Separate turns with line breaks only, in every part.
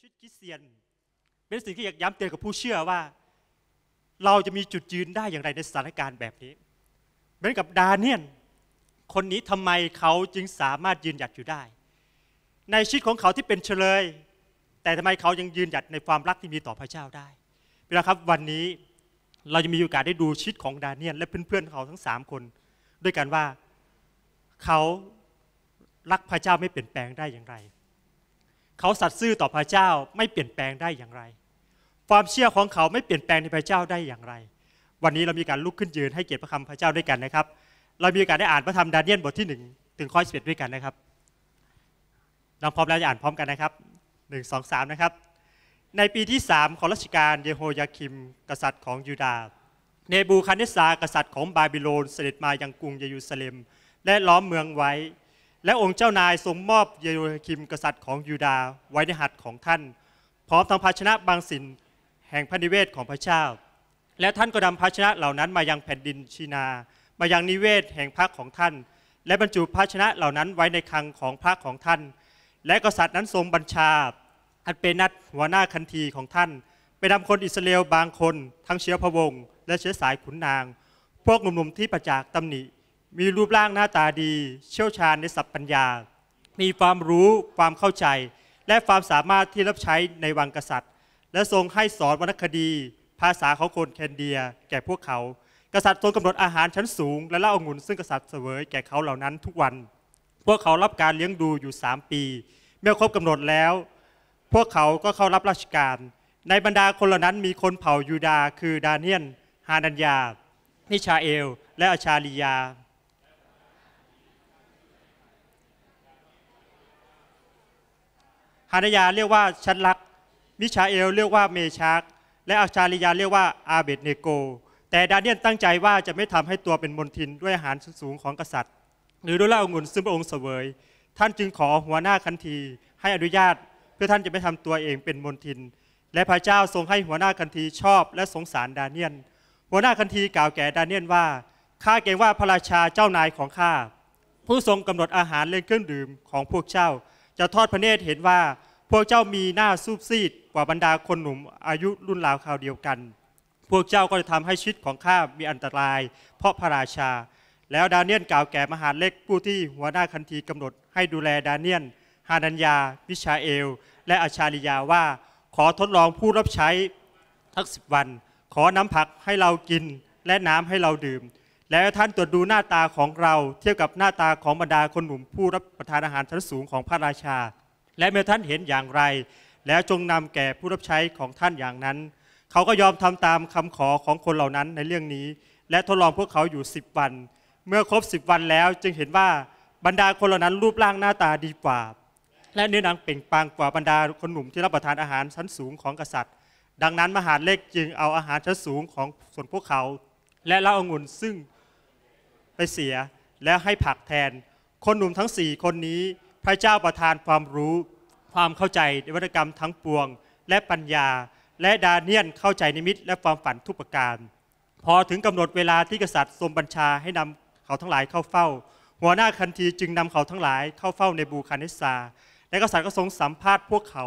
ชีวิตคริสเตียนเป็นสิ่งที่อยากย้ำเตือนกับผู้เชื่อว่าเราจะมีจุดยืนได้อย่างไรในสถานการณ์แบบนี้เหมือนกับดาเนียนคนนี้ทำไมเขาจึงสามารถยืนหยัดอยู่ได้ ในชีวิตของเขาที่เป็นเฉลย แต่ทำไมเขายังยืนหยัดในความรักที่มีต่อพระเจ้าได้เป็นครับวันนี้เราจะมีโอกาสได้ดูชีวิตของดาเนียนและเพื่อนๆเขาทั้งสามคน ด้วยกันว่าเขารักพระเจ้าไม่เปลี่ยนแปลงได้อย่างไรเขาสัตย์ซื่อต่อพระเจ้าไม่เปลี่ยนแปลงได้อย่างไร ความเชื่อของเขาไม่เปลี่ยนแปลงในพระเจ้าได้อย่างไร วันนี้เรามีการลุกขึ้นยืนให้เกียรติพระคำพระเจ้าด้วยกันนะครับ เรามีการได้อ่านพระธรรมดาเนียนบทที่ 1 ถึงข้อสิบเอ็ดด้วยกันนะครับเราพร้อมแล้วจะอ่านพร้อมกันนะครับหนึ่งสอสามนะครับ ในปีที่สามของรัชกาลเยโฮยาคิม กษัตริย์ของยูดาห์เนบูคัดเนสซากษัตริย์ของบาบิโลนเสด็จมายังกรุงเยรูซาเล็มและล้อมเมืองไว้และองค์เจ้านายทรงมอบเยโยคิมกษัตริย์ของยูดาห์ไว้ในหัตถ์ของท่านพร้อมทั้งภาชนะบางสินแห่งพระนิเวศของพระเจ้าและท่านก็นำภาชนะเหล่านั้นมายังแผ่นดินชีนา มายังนิเวศแห่งพระของท่าน และบรรจุภาชนะเหล่านั้นไว้ในคลังของพระของท่าน และกษัตริย์นั้นทรงบัญชาอันเป็นนัดหัวหน้าคันทีของท่าน ไปนำคนอิสราเอลบางคน ทั้งเชื้อพระวงศ์และเชื้อสายขุนนาง พวกหนุ่มๆที่ประจากตำหนิมีรูปร่างหน้าตาดี เชี่ยวชาญในศัพท์ปัญญา มีความรู้ความเข้าใจ และความสามารถที่รับใช้ในวังกษัตริย์ และทรงให้สอนวรรณคดี ภาษาของคนแคนเดีย แก่พวกเขากษัตริย์ทรงกำหนดอาหารชั้นสูงและเล่าองุ่นซึ่งกษัตริย์เสวยแก่เขาเหล่านั้นทุกวัน พวกเขารับการเลี้ยงดูอยู่3ปีเมื่อครบกำหนดแล้ว พวกเขาก็เข้ารับราชการ ในบรรดาคนเหล่านั้น มีคนเผ่ายูดาคือดาเนียนฮานัญยานิชาเอล และอาชาลียาฮานายาเรียกว่าชันลัก มิชาเอลเรียกว่าเมชากและอาชาริยาเรียกว่าอาเบตเนโก แต่ดาเนียนตั้งใจว่าจะไม่ทำให้ตัวเป็นมนทินด้วยอาหารสูงของกษัตริย์ หรือด้วยเหล้าองุ่นซึ่งพระองค์เสวย ท่านจึงขอหัวหน้าคันที ให้อนุญาต เพื่อท่านจะไม่ทำตัวเองเป็นมนทิน และพระเจ้าทรงให้หัวหน้าคันทีชอบและสงสารดาเนียน หัวหน้าคันทีกล่าวแก่ดาเนียนว่า ข้าเกรงว่าพระราชาเจ้านายของข้าผู้ทรงกำหนดอาหารและเครื่องดื่มของพวกเจ้าจะทอดพระเนตรเห็นว่าพวกเจ้ามีหน้าซูบซีด กว่าบรรดาคนหนุ่มอายุรุ่นราวคราวเดียวกัน พวกเจ้าก็จะทำให้ชีวิตของข้ามีอันตราย เพราะพระราชา แล้วดาเนียนกล่าวแก่มหาเล็กผู้ที่หัวหน้าคันธีกำหนด ให้ดูแลดาเนียนฮานัญญาวิชาเอลและอาชาริยาว่า ขอทดลองผู้รับใช้ทักสิบวัน ขอน้ำผักให้เรากินและน้ำให้เราดื่มแล้วท่านตรวจดูหน้าตาของเราเทียบกับหน้าตาของบรรดาคนหนุ่มผู้รับประทานอาหารชั้นสูงของพระราชา และเมื่อท่านเห็นอย่างไร แล้วจงนำแก่ผู้รับใช้ของท่านอย่างนั้น เขาก็ยอมทำตามคำขอของคนเหล่านั้นในเรื่องนี้ และทดลองพวกเขาอยู่สิบวันเมื่อครบสิบวันแล้วจึงเห็นว่าบรรดาคนเหล่านั้นรูปร่างหน้าตาดีกว่า และเนื้อหนังเปล่งปลั่งกว่าบรรดาคนหนุ่มที่รับประทานอาหารชั้นสูงของกษัตริย์ ดังนั้นมหาเล็กจึงเอาอาหารชั้นสูงของส่วนพวกเขา และเล่าองุ่นซึ่งไปเสียแล้วให้ผักแทน คนหนุ่มทั้งสี่คนนี้พระเจ้าประทานความรู้ ความเข้าใจในวัฒกรรมทั้งปวง และปัญญา และดาเนียนเข้าใจในมิตและความฝันทุกประการ พอถึงกำหนดเวลาที่กษัตริย์ทรงบัญชาให้นำเขาทั้งหลายเข้าเฝ้า หัวหน้าคันธีจึงนำเขาทั้งหลายเข้าเฝ้าในบูคาเนสซาและกษัตริย์ก็ทรงสัมภาษณ์พวกเขา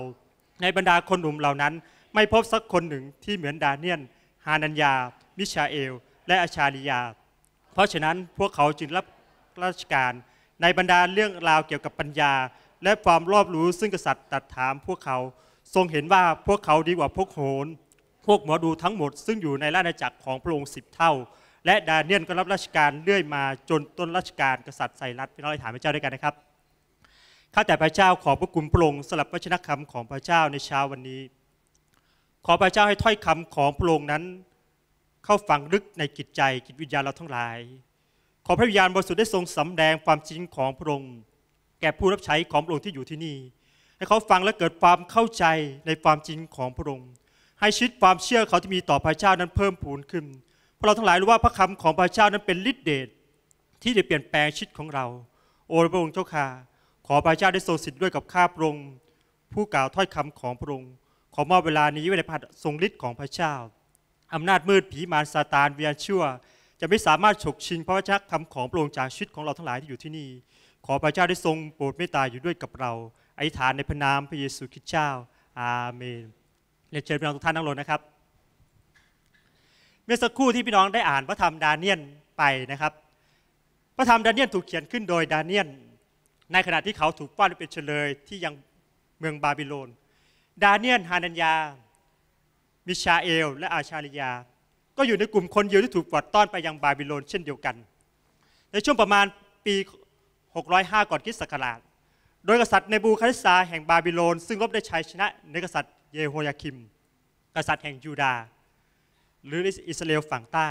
ในบรรดาคนหนุ่มเหล่านั้น ไม่พบสักคนหนึ่งที่เหมือนดาเนียนฮานัญญามิชาเอล และอาชาลียาเพราะฉะนั้นพวกเขาจึงรับราชการในบรรดาเรื่องราวเกี่ยวกับปัญญา และความรอบรู้ซึ่งกษัตริย์ตัดถาม พวกเขาทรงเห็นว่าพวกเขาดีกว่าพวกโหนพวกหมอดูทั้งหมด ซึ่งอยู่ในราชอาณาจักรของพระองค์สิบเท่า และดาเนียลก็รับราชการเรื่อยมาจนต้นราชการกษัตริย์ไซรัสพี่น้อยถามพระเจ้าด้วยกันนะครับข้าแต่พระเจ้าขอพระคุณพระองค์สำหรับพระชนคำของพระเจ้าในเช้าวันนี้ ขอพระเจ้าให้ถ้อยคำของพระองค์นั้นเข้าฝังลึกในจิตใจจิตวิญญาณเราทั้งหลาย ขอพระวิญญาณบริสุทธิ์ได้ทรงสำแดงความจริงของพระองค์แก่ผู้รับใช้ของพระองค์ที่อยู่ที่นี่ให้เขาฟังและเกิดความเข้าใจในความจริงของพระองค์ ให้ชิดความเชื่อเขาที่มีต่อพระเจ้านั้นเพิ่มพูนขึ้นเพราะเราทั้งหลายรู้ว่าพระคำของพระเจ้านั้นเป็นฤทธิเดชที่จะเปลี่ยนแปลงชิดของเราโอ้พระองค์เจ้าค่ะขอพระเจ้าได้ทรงสิทธิ์ด้วยกับข้าพระองค์ผู้กล่าวถ้อยคำของพระองค์ขอมอบเวลานี้ไว้ในพระทรงฤทธิ์ของพระเจ้าอำนาจมืด ผีมารซาตานเวียชั่ว จะไม่สามารถฉกชิงพระวจนะคำของพระองค์จากชีวิตของเราทั้งหลาย ที่อยู่ที่นี่ ขอพระเจ้าได้ทรงโปรดเมตตาอยู่ด้วยกับเราอธิษฐานในพระนามพระเยซูคริสต์เจ้า อาเมนเรียนเชิญพี่น้องทุกท่านนั่งลงนะครับ เมื่อสักครู่ที่พี่น้องได้อ่านพระธรรมดาเนียนไปนะครับ พระธรรมดาเนียนถูกเขียนขึ้นโดยดาเนียนในขณะที่เขาถูกป้อนเป็นเฉลยที่ยังเมืองบาบิโลน ดาเนียนฮานันญามิชาเอล และอาชาลิยา ก็อยู่ในกลุ่มคนยิวที่ถูกกวาดต้อนไปยังบาบิโลนเช่นเดียวกัน ในช่วงประมาณปี 605 ก่อนคริสต์ศักราช โดยกษัตริย์ในบูคาริสาแห่งบาบิโลน ซึ่งรบได้ชัยชนะในกษัตริย์เยโฮยาคิม กษัตริย์แห่งยูดาห์หรืออิสราเอลฝั่งใต้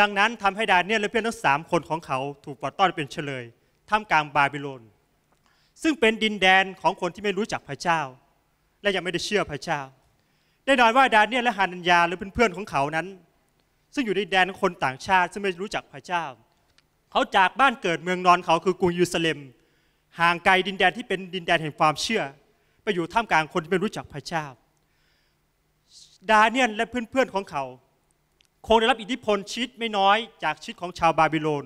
ดังนั้นทำให้ดาเนียลและเพื่อนทั้งสามคนของเขาถูกกวาดต้อนเป็นเฉลยท่ามกลางบาบิโลน ซึ่งเป็นดินแดนของคนที่ไม่รู้จักพระเจ้า และยังไม่ได้เชื่อพระเจ้าแน่นอนว่าดาเนียลและฮานัญญาหรือเพื่อนๆ ของเขานั้น ซึ่งอยู่ในแดนคนต่างชาติซึ่งไม่รู้จักพระเจ้าเขาจากบ้านเกิดเมืองนอนเขาคือกรุงยูซาเลมห่างไกลดินแดนที่เป็นดินแดนแห่งความเชื่อ ไปอยู่ท่ามกลางคนที่ไม่รู้จักพระเจ้า ดาเนียลและเพื่อนๆของเขาคงได้รับอิทธิพลชิดไม่น้อยจากชิดของชาวบาบิโลน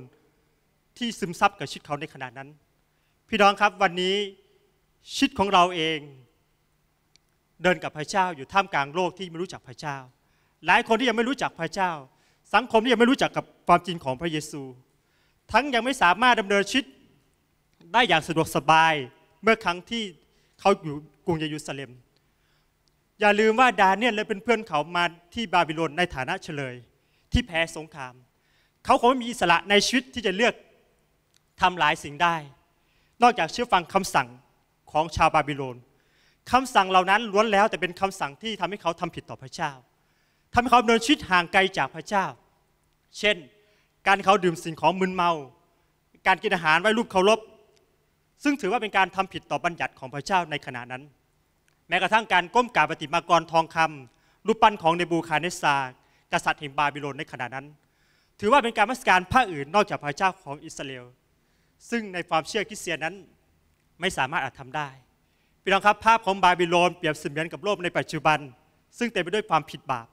ที่ซึมซับกับชิดเขาในขณะนั้น พี่น้องครับวันนี้ชิดของเราเองเดินกับพระเจ้าอยู่ท่ามกลางโลกที่ไม่รู้จักพระเจ้า หลายคนที่ยังไม่รู้จักพระเจ้า สังคมที่ยังไม่รู้จักกับความจริงของพระเยซู ทั้งยังไม่สามารถดำเนินชีวิตได้อย่างสะดวกสบายเมื่อครั้งที่เขาอยู่กรุงเยรูซาเล็ม อย่าลืมว่าดาเนียลและเป็นเพื่อนเขามาที่บาบิโลนในฐานะเฉลย ที่แพ้สงคราม เขาคงไม่มีอิสระในชีวิตที่จะเลือกทำหลายสิ่งได้ นอกจากเชื่อฟังคำสั่งของชาวบาบิโลนคำสั่งเหล่านั้นล้วนแล้วแต่เป็นคำสั่งที่ทำให้เขาทำผิดต่อพระเจ้า ทำให้เขาดำเนินชีวิตห่างไกลจากพระเจ้า เช่น การเขาดื่มสิ่งของมึนเมา การกินอาหารไว้รูปเคารพ ซึ่งถือว่าเป็นการทำผิดต่อบัญญัติของพระเจ้าในขณะนั้น แม้กระทั่งการก้มกราบปฏิมากรทองคำรูปปั้นของเนบูคาเนสซากษัตริย์แห่งบาบิโลนในขณะนั้น ถือว่าเป็นการมัสการพระอื่นนอกจากพระเจ้าของอิสราเอล ซึ่งในความเชื่อคริสเตียนนั้นไม่สามารถอาจทำได้พี่น้องครับภาพของบาบิโลนเปรียบเสมือนกับโลกในปัจจุบัน ซึ่งเต็มไปด้วยความผิดบาป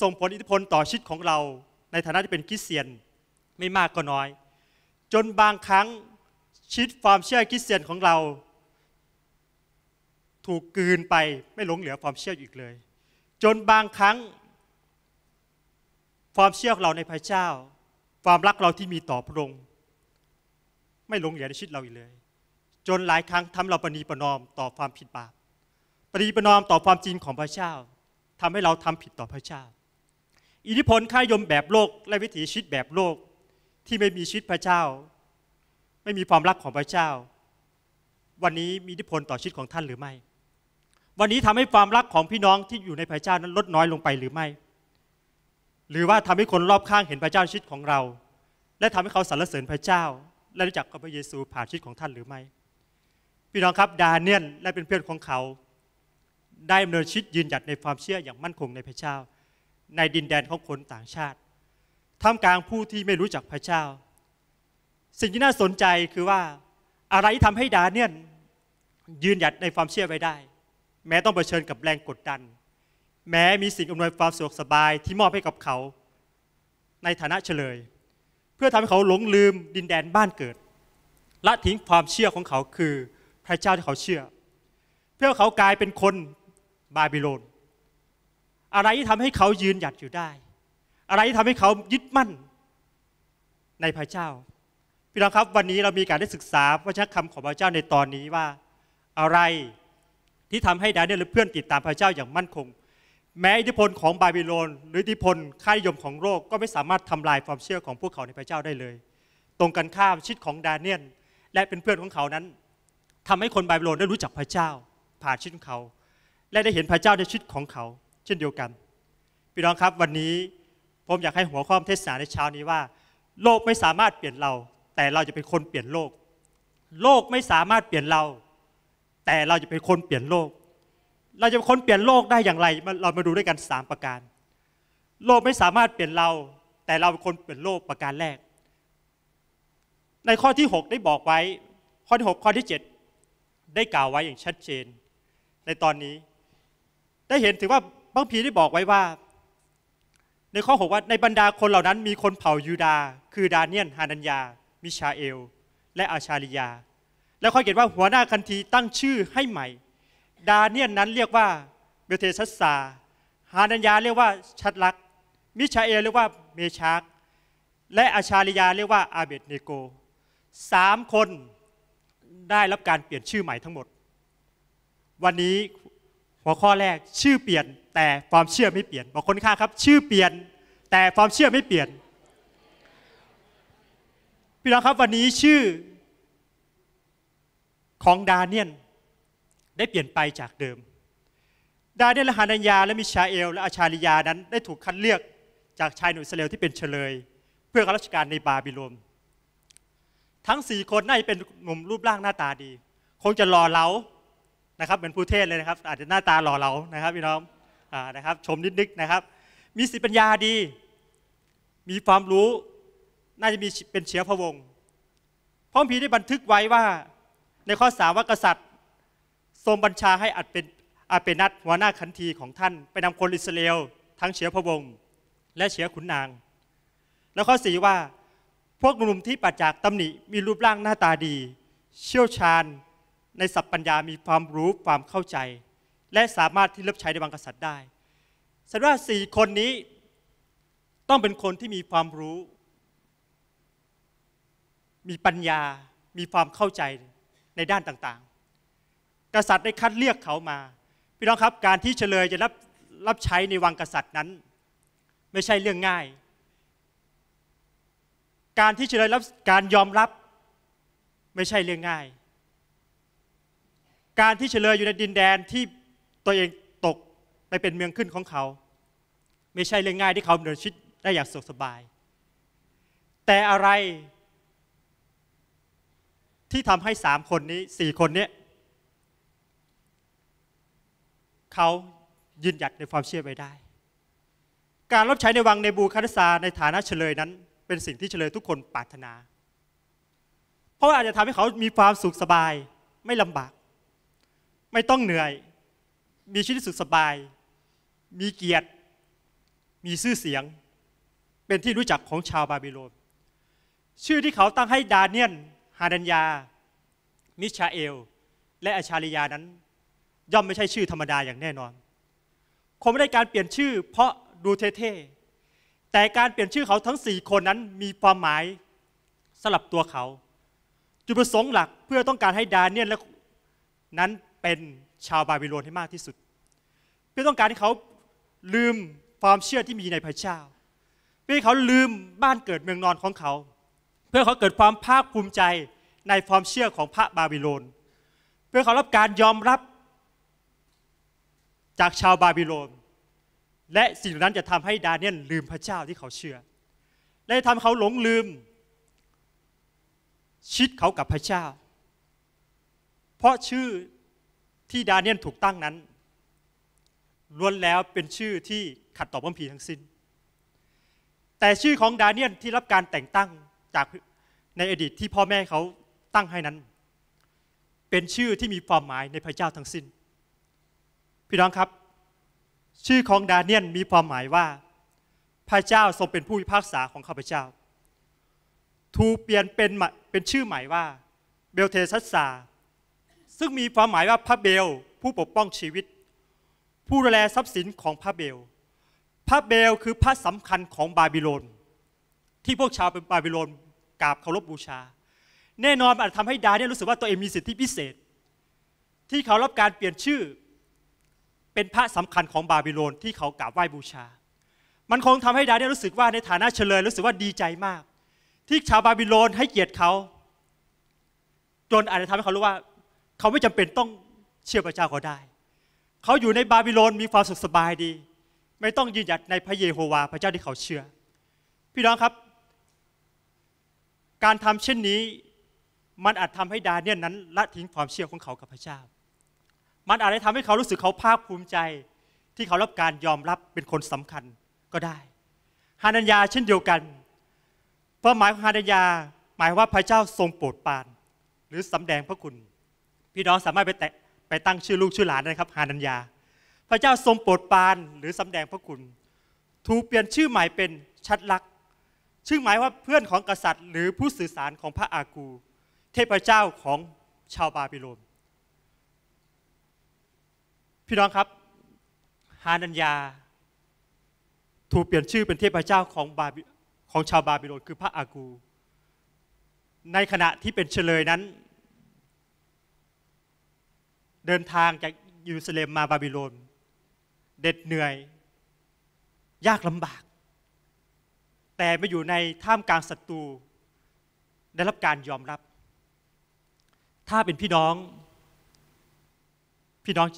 ส่งผลอิทธิพลต่อชีวิตของเรา ในฐานะที่เป็นคริสเตียนไม่มากก็น้อย จนบางครั้งชีวิตความเชื่อคริสเตียนของเรา ถูกกืนไปไม่หลงเหลือความเชื่ออีกเลย จนบางครั้งความเชื่อของเราในพระเจ้า ความรักเราที่มีต่อพระองค์ไม่หลงเหลือในชีวิตเราอีกเลยจนหลายครั้งทำเราปณีประนอมต่อความผิดบาปปณีประนอมต่อความจริงของพระเจ้า ทำให้เราทำผิดต่อพระเจ้า อิทธิพลค่ายมแบบโลกและวิถีชีวิตแบบโลกที่ไม่มีชีวิตพระเจ้า ไม่มีความรักของพระเจ้า วันนี้มีอิทธิพลต่อชีวิตของท่านหรือไม่ วันนี้ทำให้ความรักของพี่น้องที่อยู่ในพระเจ้านั้นลดน้อยลงไปหรือไม่ หรือว่าทำให้คนรอบข้างเห็นพระเจ้าชีวิตของเรา และทำให้เขาสรรเสริญพระเจ้า และรู้จักกับพระเยซูผ่านชีวิตของท่านหรือไม่พี่น้องครับดาเนียนและเป็นเพื่อนของเขา ได้ดำเนินชีวิตยืนหยัดในความเชื่ออย่างมั่นคงในพระเจ้า ในดินแดนของคนต่างชาติท่ามกลางผู้ที่ไม่รู้จักพระเจ้า สิ่งที่น่าสนใจคือว่า อะไรที่ทำให้ดาเนียนยืนหยัดในความเชื่อไว้ได้ แม้ต้องเผชิญกับแรงกดดัน แม้มีสิ่งอำนวยความสะดวกสบายที่มอบให้กับเขา ในฐานะเฉลย เพื่อทำให้เขาหลงลืมดินแดนบ้านเกิดละทิ้งความเชื่อของเขาคือพระเจ้าที่เขาเชื่อเพื่อเขากลายเป็นคนบาบิโลนอะไรที่ทำให้เขายืนหยัดอยู่ได้ อะไรที่ทำให้เขายึดมั่นในพระเจ้าพี่น้องครับวันนี้เรามีการได้ศึกษาพระชักคำของพระเจ้าในตอนนี้ว่า อะไรที่ทำให้ดาเนียลและเพื่อนติดตามพระเจ้าอย่างมั่นคง แม้อิทธิพลของบาบิโลนหรืออิทธิพลค่ายมของโลกก็ไม่สามารถทำลายความเชื่อของพวกเขาในพระเจ้าได้เลย ตรงกันข้ามชิดของดาเนียลและเป็นเพื่อนของเขานั้นทำให้คนบาบิโลนได้รู้จักพระเจ้าผ่านชีวิตของเขา และได้เห็นพระเจ้าในชีวิตของเขา เช่นเดียวกันพี่น้องครับวันนี้ผมอยากให้หัวข้อเทศนาในเช้านี้ว่า โลกไม่สามารถเปลี่ยนเรา แต่เราจะเป็นคนเปลี่ยนโลก โลกไม่สามารถเปลี่ยนเรา แต่เราจะเป็นคนเปลี่ยนโลก เราจะเป็นคน เปลี่ยนโลกได้อย่างไร เรามาดูด้วยกัน 3 ประการ โลกไม่สามารถเปลี่ยนเรา แต่เราเป็นคนเปลี่ยนโลกประการแรก ในข้อที่6ได้บอกไว้ข้อที่6ข้อที่ 7ได้กล่าวไว้อย่างชัดเจน ในตอนนี้ ได้เห็นถึงว่าพระพีได้บอกไว้ว่า ในข้อกว่าในบรรดาคนเหล่านั้นมีคนเผ่ายูดา คือ ดาเนียนฮานัญญามิชาเอลและอาชาลิยา แล้วข้อเขียนว่าหัวหน้าคันทีตั้งชื่อให้ใหม่ ดาเนียนนั้นเรียกว่าเบเทสัสซาฮานัญญาเรียกว่าชัดลักมิชาเอลเรียกว่าเมชากและอาชาลิยาเรียกว่าอาเบตเนโกสามคนได้รับการเปลี่ยนชื่อใหม่ทั้งหมด วันนี้หัวข้อแรกชื่อเปลี่ยนแต่ความเชื่อไม่เปลี่ยนบอกคนข้าครับชื่อเปลี่ยนแต่ความเชื่อไม่เปลี่ยนพี่น้องครับวันนี้ชื่อของดาเนียนได้เปลี่ยนไปจากเดิมดาเนียนและฮานัญญาและมิชาเอลและอาชาลิยานั้นได้ถูกคัดเลือกจากชายหนุ่มเสลาเลที่เป็นเฉลย เพื่อการาชการในบาบิโลนทั้งสี่คนน่าจะเป็นหนุ่มรูปร่างหน้าตาดี คงจะหล่อเหลานะครับเหมือนผู้เทศเลยนะครับ อาจจะหน้าตาหล่อเหลานะครับพี่น้องอนะครับ ชมนิดนกนะครับ มีสิปัญญาดี มีความรู้ น่าจะมีเป็นเชื้อพระวงศ์พระพีได้บันทึกไว้ว่า ในข้อสามว่ากษัตริย์ ทรงบัญชาให้อัดเป็นอาเปนัดหัวหน้าคันทีของท่าน ไปนำคนอิสราเอลทั้งเชื้อพระวงศ์และเชื้อขุนนางแล้วข้อสี่ว่าพวกหนุ่มที่ปัจจากตำหนิ มีรูปร่างหน้าตาดี เชี่ยวชาญ ในศัพท์ปัญญามีความรู้ความเข้าใจ และสามารถที่รับใช้ในบางกษัตริย์ได้แสดงว่าสี่คนนี้ต้องเป็นคนที่มีความรู้ มีปัญญามีความเข้าใจในด้านต่างๆ กษัตริย์ได้คัดเลือกเขามา พี่น้องครับการที่เฉลยจะรับรับใช้ในวังกษัตริย์นั้น ไม่ใช่เรื่องง่ายการที่จะได้รับการยอมรับไม่ใช่เรื่องง่าย การที่เฉลยอยู่ในดินแดนที่ตัวเองตกไปเป็นเมืองขึ้นของเขา ไม่ใช่เรื่องง่ายที่เขาเดินชิดได้อย่างสุขสบาย แต่อะไรที่ทำให้สามคนนี้สี่คนนี้เขายืนหยัดในความเชื่อไว้ได้ การรับใช้ในวังในบูคาดซาในฐานะเฉลยนั้นเป็นสิ่งที่เฉลยทุกคนปรารถนา เพราะว่าอาจจะทำให้เขามีความสุขสบาย ไม่ลำบาก ไม่ต้องเหนื่อย มีชีวิตสุขสบาย มีเกียรติ มีชื่อเสียง เป็นที่รู้จักของชาวบาบิโลนชื่อที่เขาตั้งให้ดาเนียนฮาดัญญามิชาเอล และอาชาริยานั้น ย่อมไม่ใช่ชื่อธรรมดาอย่างแน่นอนคงไม่ได้การเปลี่ยนชื่อ เพราะดูเท่แต่การเปลี่ยนชื่อเขาทั้ง4คนนั้นมีความหมายสำหรับตัวเขา จุดประสงค์หลักเพื่อต้องการให้ดาเนียลและนั้นเป็นชาวบาบิโลนให้มากที่สุด เพื่อต้องการให้เขาลืมความเชื่อที่มีในพระเจ้า เพื่อให้เขาลืมบ้านเกิดเมืองนอนของเขา เพื่อเขาเกิดความภาคภูมิใจในความเชื่อของพระบาบิโลนเพื่อเขารับการยอมรับจากชาวบาบิโลนและสิ่งนั้นจะทำให้ดาเนียลลืมพระเจ้าที่เขาเชื่อและทำเขาหลงลืม ชิดเขากับพระเจ้า เพราะชื่อที่ดาเนียลถูกตั้งนั้นล้วนแล้วเป็นชื่อที่ขัดต่อพระพีทั้งสิน้น แต่ชื่อของดาเนียลที่รับการแต่งตั้งจากในอดีตที่พ่อแม่เขาตั้งให้นั้น เป็นชื่อที่มีความหมายในพระเจ้าทั้งสิน้น พี่น้องครับชื่อของดาเนียนมีความหมายว่า พระเจ้าทรงเป็นผู้พิพากษาของข้าพเจ้า ถูกเปลี่ยนเป็นเป็นชื่อหมายว่าเบลเทชัสซาซึ่งมีความหมายว่าพระเบลผู้ปกป้องชีวิต ผู้ดูแลทรัพย์สินของพระเบล พระเบลคือพระสำคัญของบาบิโลนที่พวกชาวเป็นบาบิโลนกราบเคารพบบูชา แน่นอนอาจทำให้ดาเนียนรู้สึกว่าตัวเองมีสิทธิพิเศษ ที่เขารับการเปลี่ยนชื่อเป็นพระสำคัญของบาบิโลนที่เขากราบไหว้บูชา มันคงทำให้ดาเนียลรู้สึกว่าในฐานะเฉลยรู้สึกว่าดีใจมาก ที่ชาวบาบิโลนให้เกียรติเขา จนอาจจะทำให้เขา รู้ว่า เขาไม่จำเป็นต้องเชื่อพระเจ้าก็ได้ เขาอยู่ในบาบิโลนมีความสุขสบายดี ไม่ต้องยืนหยัดในพระเยโฮวา พระเจ้าที่เขาเชื่อ พี่น้องครับ การทำเช่นนี้ มันอาจทำให้ดาเนียลนั้น ละทิ้งความเชื่อของเขากับพระเจ้ามันอาจจะทำให้เขารู้สึกเขาภาคภูมิใจที่เขารับการยอมรับเป็นคนสำคัญก็ได้ฮานัญญาเช่นเดียวกันเป้าหมายของฮานัญญาหมายว่าพระเจ้าทรงโปรดปาน หรือสำแดงพระคุณ พี่น้องสามารถไปแตะไปตั้งชื่อลูกชื่อหลานนะครับฮานัญญาพระเจ้าทรงโปรดปานหรือสำแดงพระคุณถูกเปลี่ยนชื่อหมายเป็นชัดลักษ์ชื่อหมายว่าเพื่อนของกษัตริย์ หรือผู้สื่อสารของพระอากูเทพเจ้าของชาวบาบิโลนพี่น้องครับฮานัญญา ถูกเปลี่ยนชื่อเป็นเทพเจ้าของบาบิของชาวบาบิโลน คือพระอากู ในขณะที่เป็นเฉลยนั้น เดินทางจากเยรูซาเล็มมาบาบิโลนเด็ดเหนื่อย ยากลำบาก แต่มาอยู่ในท่ามกลางศัตรูได้รับการยอมรับ ถ้าเป็นพี่น้องพี่น้อง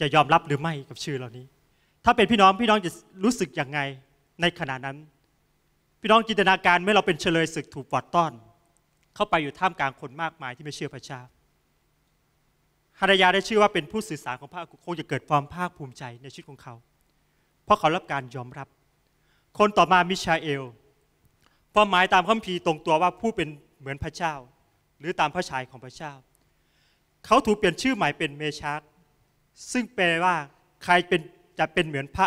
จะยอมรับหรือไม่กับชื่อเหล่านี้ ถ้าเป็นพี่น้องพี่น้องจะรู้สึกอย่างไงในขณะนั้น พี่น้องจินตนาการเมื่อเราเป็นเฉลยศึกถูกปลอดต้อนเข้าไปอยู่ท่ามกลางคนมากมายที่ไม่เชื่อพระเจ้า ฮารยาได้ชื่อว่าเป็นผู้สื่อสารของพระคงจะเกิดความภาคภูมิใจในชีวิตของเขา เพราะเขารับการยอมรับ คนต่อมามิชาเอล ความหมายตามคัมภีร์ตรงตัวว่าผู้เป็นเหมือนพระเจ้า หรือตามพระชายของพระเจ้า เขาถูกเปลี่ยนชื่อใหม่เป็นเมชาคซึ่งแปลว่าใครเป็นจะเป็นเหมือนพระ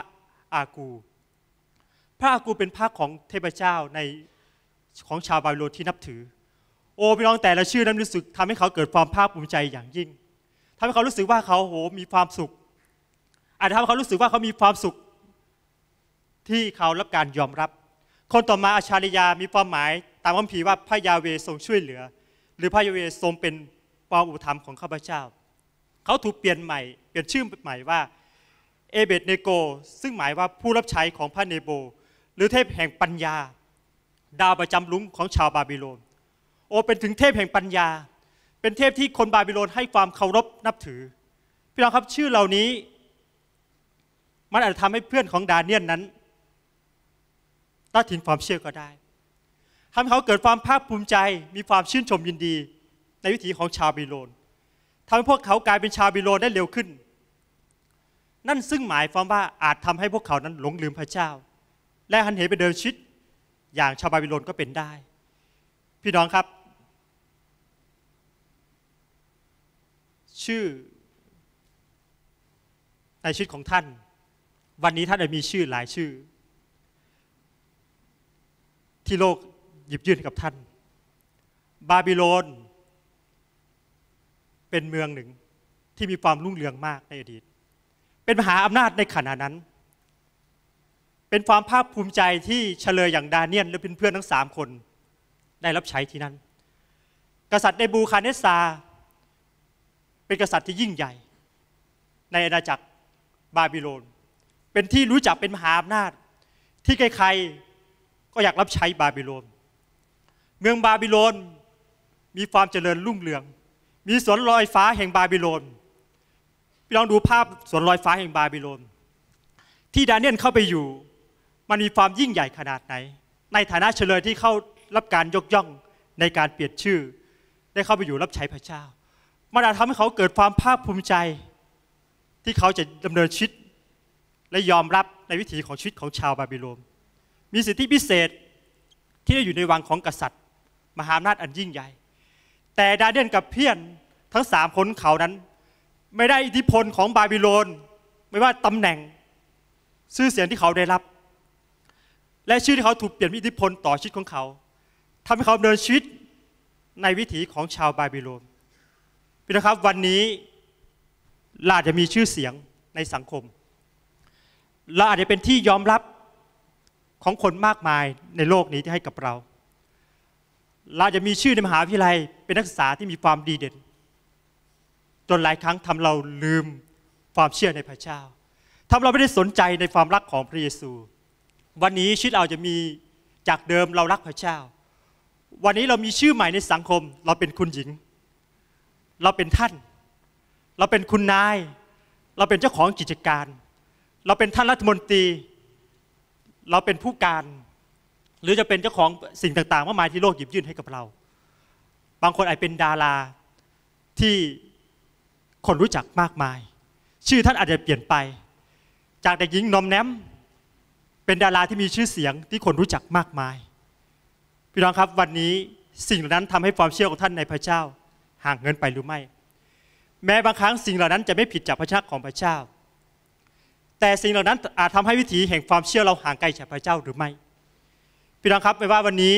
อากู พระอากูเป็นพระของเทพเจ้าในของชาวบาบิโลนที่นับถือ โอ้พี่น้องแต่ละชื่อนั้นรู้สึกทำให้เขาเกิดความภาคภูมิใจอย่างยิ่งทำให้เขารู้สึกว่าเขาโหมีความสุข อาจจะทำให้เขารู้สึกว่าเขามีความสุขที่เขารับการยอมรับ คนต่อมาอาชาริยามีความหมาย ตามคัมภีร์ว่าพระยาเวทรงช่วยเหลือ หรือพระยาเวทรงเป็นความอุปถัมภ์ของข้าพเจ้าเขาถูกเปลี่ยนใหม่เปลี่ยนชื่อใหม่ว่า เอเบตเนโกซึ่งหมายว่าผู้รับใช้ของพระเนโบ หรือเทพแห่งปัญญา ดาวประจำลุ้มของชาวบาบิโลนโอเป็นถึงเทพแห่งปัญญา เป็นเทพที่คนบาบิโลนให้ความเคารพนับถือพี่น้องครับชื่อเหล่านี้มันอาจจะทำให้เพื่อนของดาเนียนนั้นตัดทิ้งความเชื่อก็ได้ทำให้เขาเกิดความภาคภูมิใจมีความชื่นชมยินดีในวิถีของชาวบาบิโลนทำให้พวกเขากลายเป็นชาวบิโลได้เร็วขึ้น นั่นซึ่งหมายความว่าอาจทำให้พวกเขานั้นหลงลืมพระเจ้า และหันเหไปเดินชิดอย่างชาวบาบิโลนก็เป็นได้ พี่น้องครับ ชื่อในชีวิตของท่าน วันนี้ท่านมีชื่อหลายชื่อ ที่โลกหยิบยื่นให้กับท่าน บาบิโลนเป็นเมืองหนึ่งที่มีความรุ่งเรืองมากในอดีต เป็นมหาอำนาจในขณะนั้น เป็นความภาคภูมิใจที่เฉลยอย่างดาเนียนและเพื่อนๆทั้งสามคนได้รับใช้ที่นั่นกษัตริย์ในบูคาเนสซาเป็นกษัตริย์ที่ยิ่งใหญ่ ในอาณาจักรบาบิโลน เป็นที่รู้จักเป็นมหาอำนาจที่ใครๆ ก็อยากรับใช้บาบิโลน เมืองบาบิโลนมีความเจริญรุ่งเรืองมีสวนลอยฟ้าแห่งบาบิโลนพี่ลองดูภาพสวนลอยฟ้าแห่งบาบิโลน ที่ดาเนียลเข้าไปอยู่ มันมีความยิ่งใหญ่ขนาดไหน ในฐานะเฉลยที่เข้ารับการยกย่องในการเปลี่ยนชื่อ ได้เข้าไปอยู่รับใช้พระเจ้า มันอาจทำให้เขาเกิดความภาคภูมิใจ ที่เขาจะดำเนินชีวิตและยอมรับในวิถีของชีวิตของชาวบาบิโลนมีสิทธิพิเศษที่ได้อยู่ในวังของกษัตริย์ มหาอำนาจอันยิ่งใหญ่แต่ดาเดียนกับเพียนทั้งสามคนเขานั้น ไม่ได้อิทธิพลของบาบิโลน ไม่ว่าตำแหน่งชื่อเสียงที่เขาได้รับ และชื่อที่เขาถูกเปลี่ยนอิทธิพลต่อชีวิตของเขาทำให้เขาเดินชีวิตในวิถีของชาวบาบิโลนพี่นะครับ วันนี้เราอาจจะมีชื่อเสียงในสังคมเราอาจจะเป็นที่ยอมรับของคนมากมายในโลกนี้ที่ให้กับเราเราจะมีชื่อในมหาวิทยาลัยเป็นนักศึกษาที่มีความดีเด่นจนหลายครั้งทำเราลืมความเชื่อในพระเจ้า ทำเราไม่ได้สนใจในความรักของพระเยซู วันนี้ชีวิตเราจะมีจากเดิมเรารักพระเจ้า วันนี้เรามีชื่อใหม่ในสังคม เราเป็นคุณหญิง เราเป็นท่าน เราเป็นคุณนาย เราเป็นเจ้าของกิจการ เราเป็นท่านรัฐมนตรี เราเป็นผู้การหรือจะเป็นเจ้าของสิ่งต่าง ๆ มากมายที่โลกหยิบยื่นให้กับเรา บางคนอาจเป็นดาราที่คนรู้จักมากมาย ชื่อท่านอาจจะเปลี่ยนไป จากเด็กหญิงนอมแนมเป็นดาราที่มีชื่อเสียงที่คนรู้จักมากมาย พี่น้องครับวันนี้สิ่งเหล่านั้น ทำให้ความเชื่อของท่านในพระเจ้าห่างเงินไปหรือไม่ แม้บางครั้งสิ่งเหล่านั้นจะไม่ผิดจากพระชักของพระเจ้า แต่สิ่งเหล่านั้นอาจทำให้วิถีแห่งความเชื่อเราห่างไกลจากพระเจ้าหรือไม่พี่น้องครับไม่ว่าวันนี้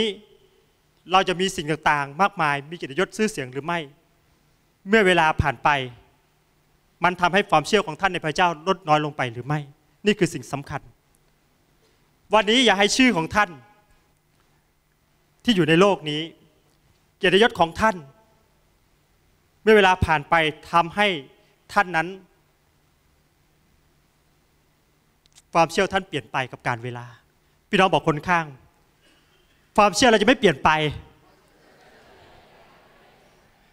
เราจะมีสิ่งต่างๆ มากมาย มีกิจยศชื่อเสียงหรือไม่ เมื่อเวลาผ่านไป มันทำให้ความเชื่อของท่านในพระเจ้าลดน้อยลงไปหรือไม่ นี่คือสิ่งสำคัญ วันนี้อย่าให้ชื่อของท่าน ที่อยู่ในโลกนี้เกียรติยศของท่าน เมื่อเวลาผ่านไปทำให้ท่านนั้น ความเชื่อท่านเปลี่ยนไปกับการเวลาพี่น้องบอกคนข้างความเชื่อเราจะไม่เปลี่ยนไป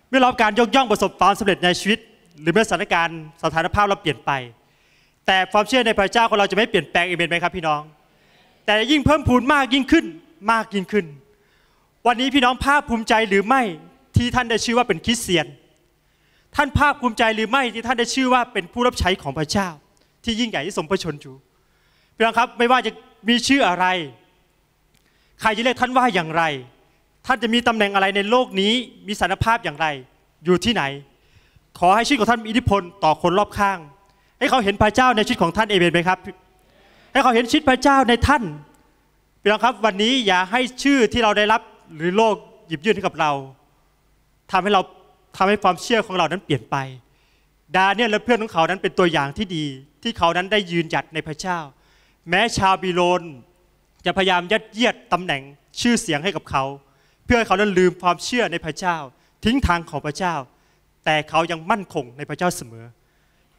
เมื่อรับการยกย่องประสบความสำเร็จในชีวิต หรือเมื่อสถานการณ์สถานภาพเราเปลี่ยนไป แต่ความเชื่อในพระเจ้าของเราจะไม่เปลี่ยนแปลงเอเ็นไหมครับพี่น้อง แต่ยิ่งเพิ่มพูนมากยิ่งขึ้นมากยิ่งขึ้น วันนี้พี่น้องภาคภูมิใจหรือไม่ ที่ท่านได้ชื่อว่าเป็นคริสเตียน ท่านภาคภูมิใจหรือไม่ที่ท่านได้ชื่อว่าเป็นผู้รับใช้ของพระเจ้า ที่ยิ่งใหญ่ที่สมพระชนอยู่พี่น้องครับไม่ว่าจะมีชื่ออะไรใครจะเรียกท่านว่าอย่างไร ท่านจะมีตำแหน่งอะไรในโลกนี้ มีสารภาพอย่างไร อยู่ที่ไหน ขอให้ชีวิตของท่านมีอิทธิพลต่อคนรอบข้าง ให้เขาเห็นพระเจ้าในชีวิตของท่านเอเมนไหมครับ ให้เขาเห็นชีวิตพระเจ้าในท่านพี่น้องครับวันนี้อย่าให้ชื่อที่เราได้รับหรือโลกหยิบยื่นให้กับเรา ทำให้เราทำให้ความเชื่อของเรานั้นเปลี่ยนไป ดาเนี่ยและเพื่อนของเขานั้นเป็นตัวอย่างที่ดี ที่เขานั้นได้ยืนหยัดในพระเจ้า แม้ชาวบิโลนจะพยายามยัดเยียดตำแหน่งชื่อเสียงให้กับเขา เพื่อให้เขานั้นลืมความเชื่อในพระเจ้า ทิ้งทางของพระเจ้า แต่เขายังมั่นคงในพระเจ้าเสมอ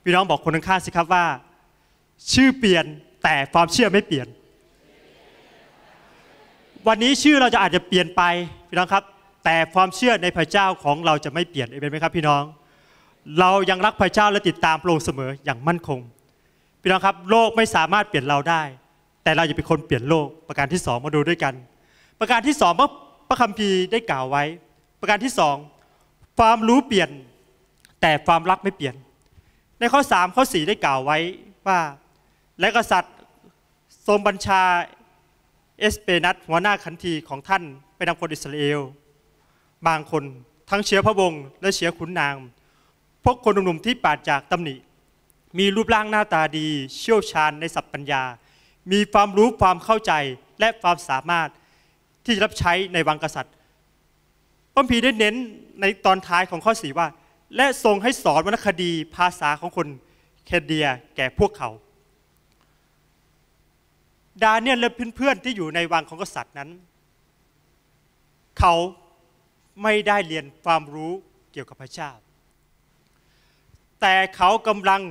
พี่น้องบอกคนข้างสิครับว่า ชื่อเปลี่ยนแต่ความเชื่อไม่เปลี่ยน วันนี้ชื่อเราจะอาจจะเปลี่ยนไปพี่น้องครับ แต่ความเชื่อในพระเจ้าของเราจะไม่เปลี่ยนเป็นไหมครับ พี่น้อง เรายังรักพระเจ้าและติดตามพระองค์เสมออย่างมั่นคงพี่น้องครับโลกไม่สามารถเปลี่ยนเราได้แต่เราจะเป็นคนเปลี่ยนโลก ประการที่สองมาดูด้วยกัน ประการที่สองพระคัมภีร์ได้กล่าวไว้ ประการที่สองความรู้เปลี่ยน แต่ความรักไม่เปลี่ยน ในข้อสามข้อสี่ได้กล่าวไว้ว่าและกษัตริย์ทรงบัญชา เอสเปนัสหัวหน้าขันที ของท่าน ไปนำคนอิสราเอล บางคนทั้งเชื้อพระวงศ์และเชื้อขุนนางพวกคนหนุ่มๆที่ปาดจากตำหนิมีรูปร่างหน้าตาดี เชี่ยวชาญในศัพท์ปัญญามีความรู้ความเข้าใจและความสามารถที่จะรับใช้ในวังกษัตริย์พระพีได้เน้นในตอนท้ายของข้อสีว่าและทรงให้สอนวรรณคดีภาษาของคนเคเดียแก่พวกเขา ดาเนียลและเพื่อนๆที่อยู่ในวังของกษัตริย์นั้น เขาไม่ได้เรียนความรู้เกี่ยวกับพระเจ้า แต่เขากำลัง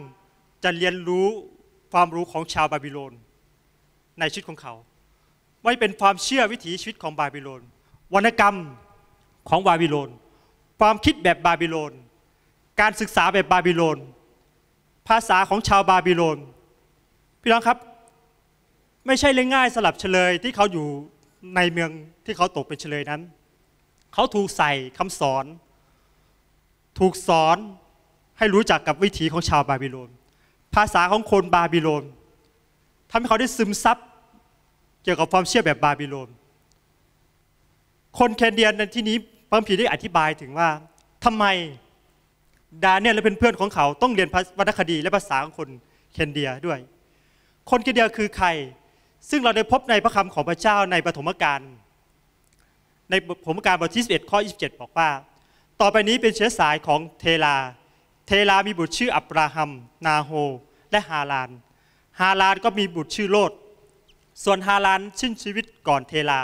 จะเรียนรู้ความรู้ของชาวบาบิโลนในชีวิตของเขา ไม่เป็นความเชื่อวิถีชีวิตของบาบิโลน วรรณกรรมของบาบิโลน ความคิดแบบบาบิโลน การศึกษาแบบบาบิโลน ภาษาของชาวบาบิโลน พี่น้องครับ ไม่ใช่เรื่องง่ายสลับเฉลยที่เขาอยู่ในเมืองที่เขาตกเป็นเฉลยนั้น เขาถูกใส่คำสอน ถูกสอนให้รู้จักกับวิถีของชาวบาบิโลน ภาษาของคนบาบิโลนทำให้เขาได้ซึมซับเกี่ยวกับความเชื่อแบบบาบิโลน คนแคนเดียนในที่นี้พระผีได้อธิบายถึงว่า ทำไมดาเนียลและเพื่อนๆของเขาต้องเรียนวรรณคดีและภาษาของคนแคนเดียด้วย คนแคนเดียคือใคร ซึ่งเราได้พบในพระคำของพระเจ้าในปฐมกาลในปฐมกาลบทที่ 11 ข้อ 27 บอกว่า ต่อไปนี้เป็นเชื้อสายของเทลา เทลามีบุตรชื่ออับราฮัม นาโฮ และฮารานฮารานก็มีบุตรชื่อโลด ส่วนฮารานชิ้นชีวิตก่อนเทลา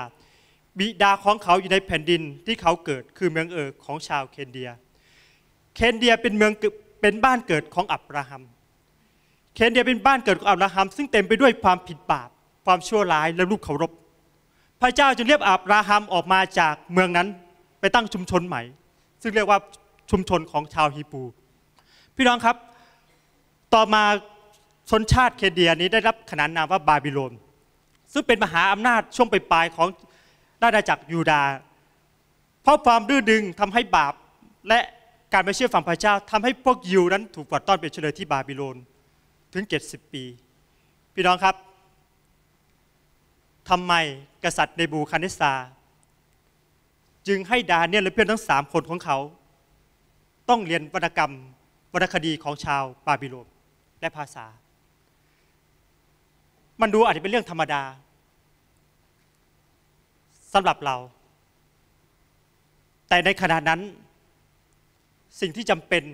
บิดาของเขาอยู่ในแผ่นดินที่เขาเกิดคือเมืองเอิกของชาวเคนเดีย เคนเดียเป็นเมืองเป็นบ้านเกิดของอับราฮัม เคนเดียเป็นบ้านเกิดของอับราฮัมซึ่งเต็มไปด้วยความผิดบาปความชั่วร้ายและลูกเคารพ พระเจ้าจึงเรียกอับราฮัมออกมาจากเมืองนั้นไปตั้งชุมชนใหม่ซึ่งเรียกว่าชุมชนของชาวฮีบูพี่น้องครับต่อมาชนชาติเคเดียนี้ได้รับขนานนามว่าบาบิโลน ซึ่งเป็นมหาอำนาจช่วงปลายของอาณาจักรยูดา เพราะความดื้อดึงทำให้บาปและการไม่เชื่อฟังพระเจ้า ทำให้พวกยิวนั้นถูกปลดต้อนเป็นเฉลยที่บาบิโลน ถึง70ปี พี่น้องครับ ทำไมกษัตริย์เนบูคันเนสซาจึงให้ดาเนียลและเพื่อนทั้งสามคนของเขา ต้องเรียนวรรณกรรมวรรณคดีของชาวบาบิโลนและภาษามันดูอาจจะเป็นเรื่องธรรมดาสำหรับเรา แต่ในขณะนั้น สิ่งที่จำเป็น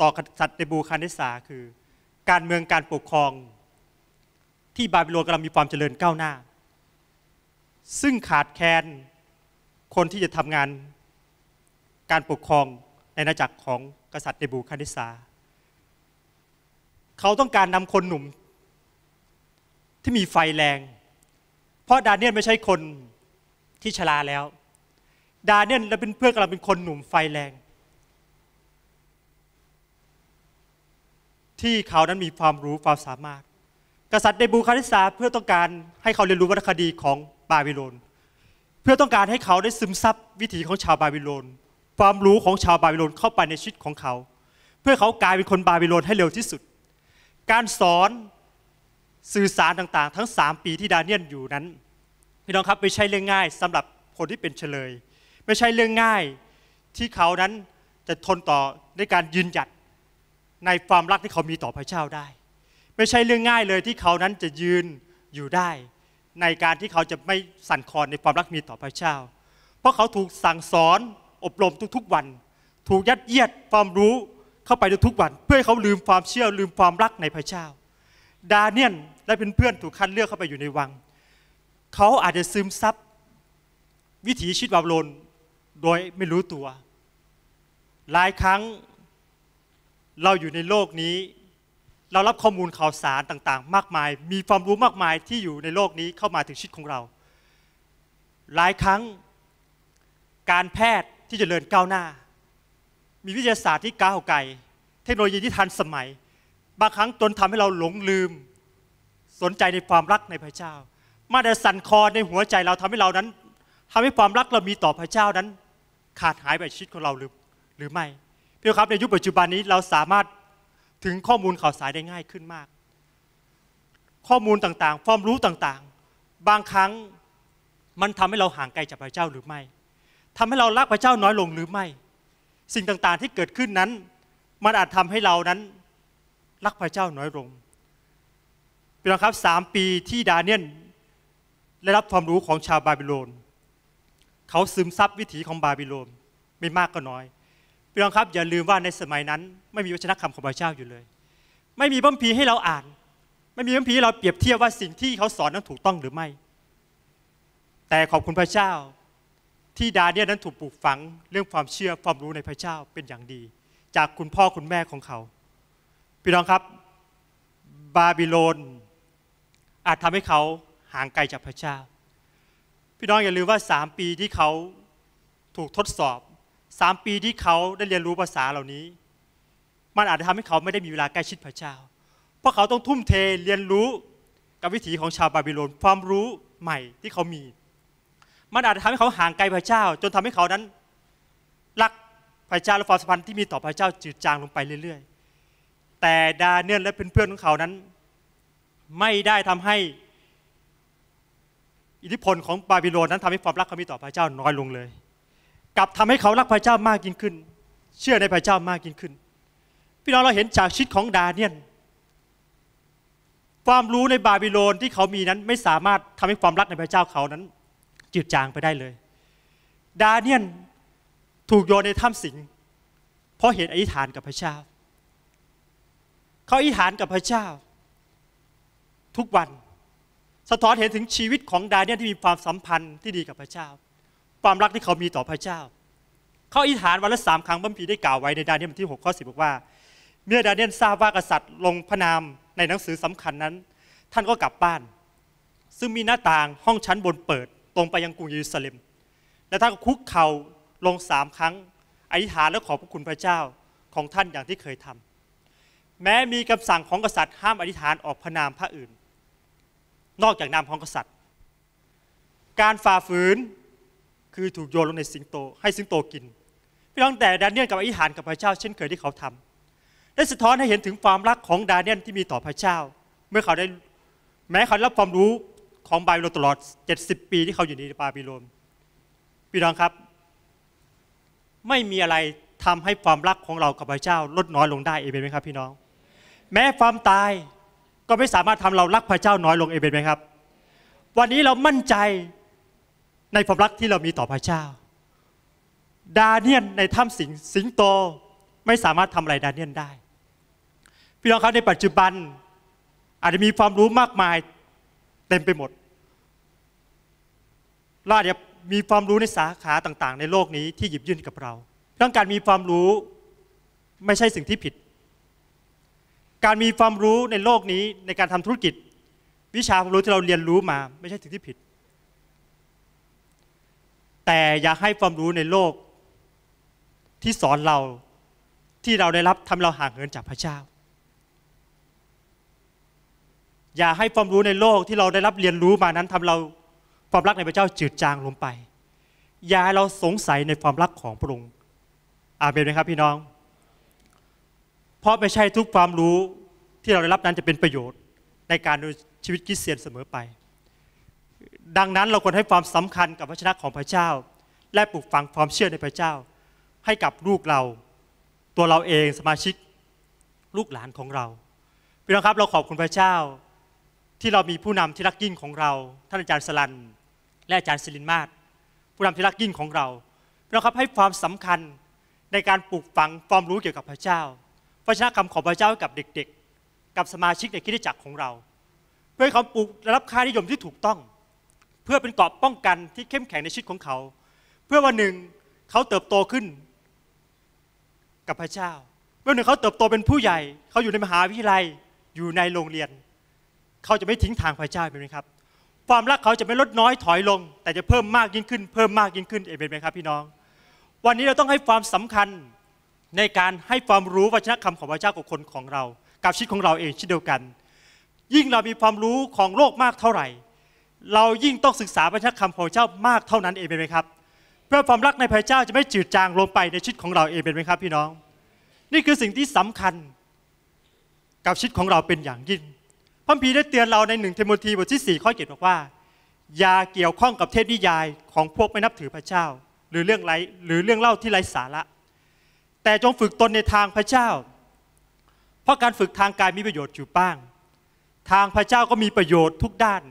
ต่อกษัตริย์ในบูคานิสาคือ การเมืองการปกครอง ที่บาบิโลนกำลังมีความเจริญก้าวหน้า ซึ่งขาดแคลนคนที่จะทำงาน การปกครองในอาณาจักรของกษัตริย์ในบูคานิสาเขาต้องการนำคนหนุ่มที่มีไฟแรง เพราะดาเนียลไม่ใช่คนที่ชราแล้ว ดาเนียลเเป็นเพื่อนกำลังเป็นคนหนุ่มไฟแรง ที่เขานั้นมีความรู้ความสามารถ กษัตริย์ในบูคาริสาเพื่อต้องการให้เขาเรียนรู้วัรนคดีของบาบิโลน เพื่อต้องการให้เขาได้ซึมซับวิถีของชาวบาบิโลน ความรู้ของชาวบาบิโลนเข้าไปในชีวิตของเขา เพื่อเขากลายเป็นคนบาบิโลนให้เร็วที่สุด การสอนสื่อสารต่าง ๆ ทั้ง3ปีที่ดาเนียลอยู่นั้นพี่น้องครับไม่ใช่เรื่องง่ายสำหรับคนที่เป็นเฉลย ไม่ใช่เรื่องง่ายที่เขานั้นจะทนต่อในการยืนหยัดในความรักที่เขามีต่อพระเจ้าได้ ไม่ใช่เรื่องง่ายเลยที่เขานั้นจะยืนอยู่ได้ ในการที่เขาจะไม่สั่นคลอนในความรักมีต่อพระเจ้า เพราะเขาถูกสั่งสอนอบรมทุกๆวัน ถูกยัดเยียดความรู้เข้าไปทุกๆวัน เพื่อให้เขาลืมความเชื่อลืมความรักในพระเจ้า ดาเนียลและเป็นเพื่อนถูกคัดเลือกเข้าไปอยู่ในวัง เขาอาจจะซึมซับ วิถีชีวิตบาบโลนโดยไม่รู้ตัว หลายครั้งเราอยู่ในโลกนี้ เรารับข้อมูลข่าวสารต่างๆ มากมาย มีความรู้มากมายที่อยู่ในโลกนี้เข้ามาถึงชีวิตของเรา หลายครั้ง การแพทย์ที่จเจริญก้าวหน้า มีวิทยาศาสตร์ที่ก้าวไกลเทคโนโลยีที่ทันสมัย บางครั้งจนทำให้เราหลงลืมสนใจในความรักในพระเจ้า มาแต่สั่นคอในหัวใจเราทำให้เรานั้น ทำให้ความรักเรามีต่อพระเจ้านั้น ขาดหายไปชีวิตของเราหรือหรือไม่พี่ครับในยุคปัจจุบันนี้เราสามารถถึงข้อมูลข่าวสารได้ง่ายขึ้นมาก ข้อมูลต่างๆความรู้ต่างๆ บางครั้งมันทำให้เราห่างไกลจากพระเจ้าหรือไม่ ทำให้เรารักพระเจ้าน้อยลงหรือไม่ สิ่งต่างๆที่เกิดขึ้นนั้น มันอาจทำให้เรานั้นรักพระเจ้าน้อยลงพี่น้องครับสามปีที่ดาเนียลได้รับความรู้ของชาวบาบิโลน เขาซึมซับวิถีของบาบิโลนไม่มากก็น้อยพี่น้องครับอย่าลืมว่าในสมัยนั้น ไม่มีวัชนะคำของพระเจ้าอยู่เลย ไม่มีบัมพีให้เราอ่าน ไม่มีบัมพีเราเปรียบเทียบว่าสิ่งที่เขาสอนนั้นถูกต้องหรือไม่ แต่ขอบคุณพระเจ้า ที่ดาเนียลนั้นถูกปลูกฝังเรื่องความเชื่อความรู้ในพระเจ้าเป็นอย่างดี จากคุณพ่อคุณแม่ของเขา พี่น้องครับบาบิโลนอาจทำให้เขาห่างไกลจากพระเจ้า พี่น้องอย่าลืมว่าสามปีที่เขาถูกทดสอบสามปีที่เขาได้เรียนรู้ภาษาเหล่านี้ มันอาจจะทำให้เขาไม่ได้มีเวลาใกล้ชิดพระเจ้า เพราะเขาต้องทุ่มเทเรียนรู้กับวิถีของชาวบาบิโลนความรู้ใหม่ที่เขามี มันอาจจะทำให้เขาห่างไกลพระเจ้า จนทำให้เขานั้นรักพระเจ้าและความสัมพันธ์ที่มีต่อพระเจ้าจืดจางลงไปเรื่อยๆ แต่ดาเนียลและเพื่อนๆ ของเขานั้นไม่ได้ทำให้ อิทธิพลของบาบิโลนนั้น ทำให้ความรักเขามีต่อพระเจ้าน้อยลงเลยกลับทำให้เขารักพระเจ้ามากยิ่งขึ้น เชื่อในพระเจ้ามากยิ่งขึ้น พี่น้องเราเห็นจากชีวิตของดาเนียนความรู้ในบาบิโลนที่เขามีนั้น ไม่สามารถทำให้ความรักในพระเจ้าเขานั้นจืดจางไปได้เลย ดาเนียนถูกโยนในถ้ำสิงเพราะเห็นอธิษฐานกับพระเจ้าเขาอธิษฐานกับพระเจ้าทุกวันสะท้อนเห็นถึงชีวิตของดาเนียลที่มีความสัมพันธ์ที่ดีกับพระเจ้า ความรักที่เขามีต่อพระเจ้า เขาอิฐานวันละสามครั้งบัมพีได้กล่าวไว้ในดาเนียลที่ 6 ข้อสิบอกว่า เมื่อดาเนียลทราบว่ากษัตริย์ลงพระนาม ในหนังสือสำคัญนั้น ท่านก็กลับบ้าน ซึ่งมีหน้าต่างห้องชั้นบนเปิดตรงไปยังกรุงเยรูซาเล็ม และท่านก็คุกเข่าลงสามครั้งอธิษฐานและขอบพระคุณพระเจ้าของท่านอย่างที่เคยทำ แม้มีคำสั่งของกษัตริย์ห้ามอธิษฐานออกพระนามพระอื่นนอกจากนามของกษัตริย์ การฝ่าฝืน คือถูกโยนลงในสิงโตให้สิงโตกิน พี่น้องแต่ดาเนียลกับอิหานกับพระเจ้าเช่นเคยที่เขาทำได้สะท้อนให้เห็นถึงความรักของดาเนียลที่มีต่อพระเจ้า เมื่อเขาได้ แม้เขารับความรู้ของบาบิโลนตลอด 70 ปีที่เขาอยู่ในบาบิโลนพี่น้องครับ ไม่มีอะไรทำให้ความรักของเรากับพระเจ้าลดน้อยลงได้เองไหมครับ พี่น้อง แม้ความตายก็ไม่สามารถทำเรารักพระเจ้าน้อยลงเอเมนไหมครับ วันนี้เรามั่นใจในความรักที่เรามีต่อพระเจ้า ดาเนียนในถ้ำสิงสิงโตไม่สามารถทำอะไรดาเนียนได้พี่น้องครับในปัจจุบัน อาจจะมีความรู้มากมายเต็มไปหมดเราอาจจะมีความรู้ในสาขาต่างๆ ในโลกนี้ที่หยิบยื่นกับเราต้องการมีความรู้ไม่ใช่สิ่งที่ผิดการมีความรู้ในโลกนี้ในการทำธุรกิจ วิชาความรู้ที่เราเรียนรู้มา ไม่ใช่สิ่งที่ผิด แต่อย่าให้ความรู้ในโลกที่สอนเราที่เราได้รับทำเราห่างเหินจากพระเจ้า อย่าให้ความรู้ในโลกที่เราได้รับเรียนรู้มานั้นทำเราความรักในพระเจ้าจืดจางลงไป อย่าให้เราสงสัยในความรักของพระองค์ อาเมนไหมครับพี่น้องเพราะไม่ใช่ทุกความรู้ที่เราได้รับนั้นจะเป็นประโยชน์ในการดูชีวิตคริสเตียนเสมอไป ดังนั้นเราควรให้ความสำคัญกับพระชนะของพระเจ้า และปลูกฝังความเชื่อในพระเจ้า ให้กับลูกเรา ตัวเราเองสมาชิกลูกหลานของเราพี่น้องครับ เราขอบคุณพระเจ้า ที่เรามีผู้นำที่รักยิ่งของเรา ท่านอาจารย์สลัน และอาจารย์ศิรินมาศผู้นำที่รักยิ่งของเราพี่น้องครับให้ความสำคัญในการปลูกฝังความรู้เกี่ยวกับพระเจ้าพระชนะคำของพระเจ้ากับเด็ก ๆ กับสมาชิกในคิดจักรของเรา เพื่อให้เขาปลูกรับค่านิยมที่ถูกต้อง เพื่อเป็นเกราะป้องกันที่เข้มแข็งในชีวิตของเขา เพื่อวันหนึ่งเขาเติบโตขึ้น กับพระเจ้า เมื่อหนึ่งเขาเติบโตเป็นผู้ใหญ่เขาอยู่ในมหาวิทยาลัยอยู่ในโรงเรียนเขาจะไม่ทิ้งทางพระเจ้าเป็นไหมครับ ความรักเขาจะไม่ลดน้อยถอยลง แต่จะเพิ่มมากยิ่งขึ้นเพิ่มมากยิ่งขึ้นเอเมนไหมครับพี่น้อง วันนี้เราต้องให้ความสำคัญในการให้ความรู้วัชนะคำของพระเจ้ากับคนของเรา กับชีวิตของเราเองเช่นเดียวกัน ยิ่งเรามีความรู้ของโลกมากเท่าไหร่ เรายิ่งต้องศึกษาวัชนะคำของเจ้ามากเท่านั้นเองเป็นไหมครับ เพื่อความรักในพระเจ้าจะไม่จืดจางลงไปในชีวิตของเราเองเป็นไหมครับ พี่น้อง นี่คือสิ่งที่สำคัญ กับชีวิตของเราเป็นอย่างยิ่งพระพีได้เตือนเราในหนึ่งเทโมธีบทที่ 4 ข้อเจ็ดบอกว่า อย่าเกี่ยวข้องกับเทพนิยายของพวกไม่นับถือพระเจ้า หรือเรื่องไรหรือเรื่องเล่าที่ไร้สาระแต่จงฝึกตนในทางพระเจ้า เพราะการฝึกทางกายมีประโยชน์อยู่บ้าง ทางพระเจ้าก็มีประโยชน์ทุกด้าน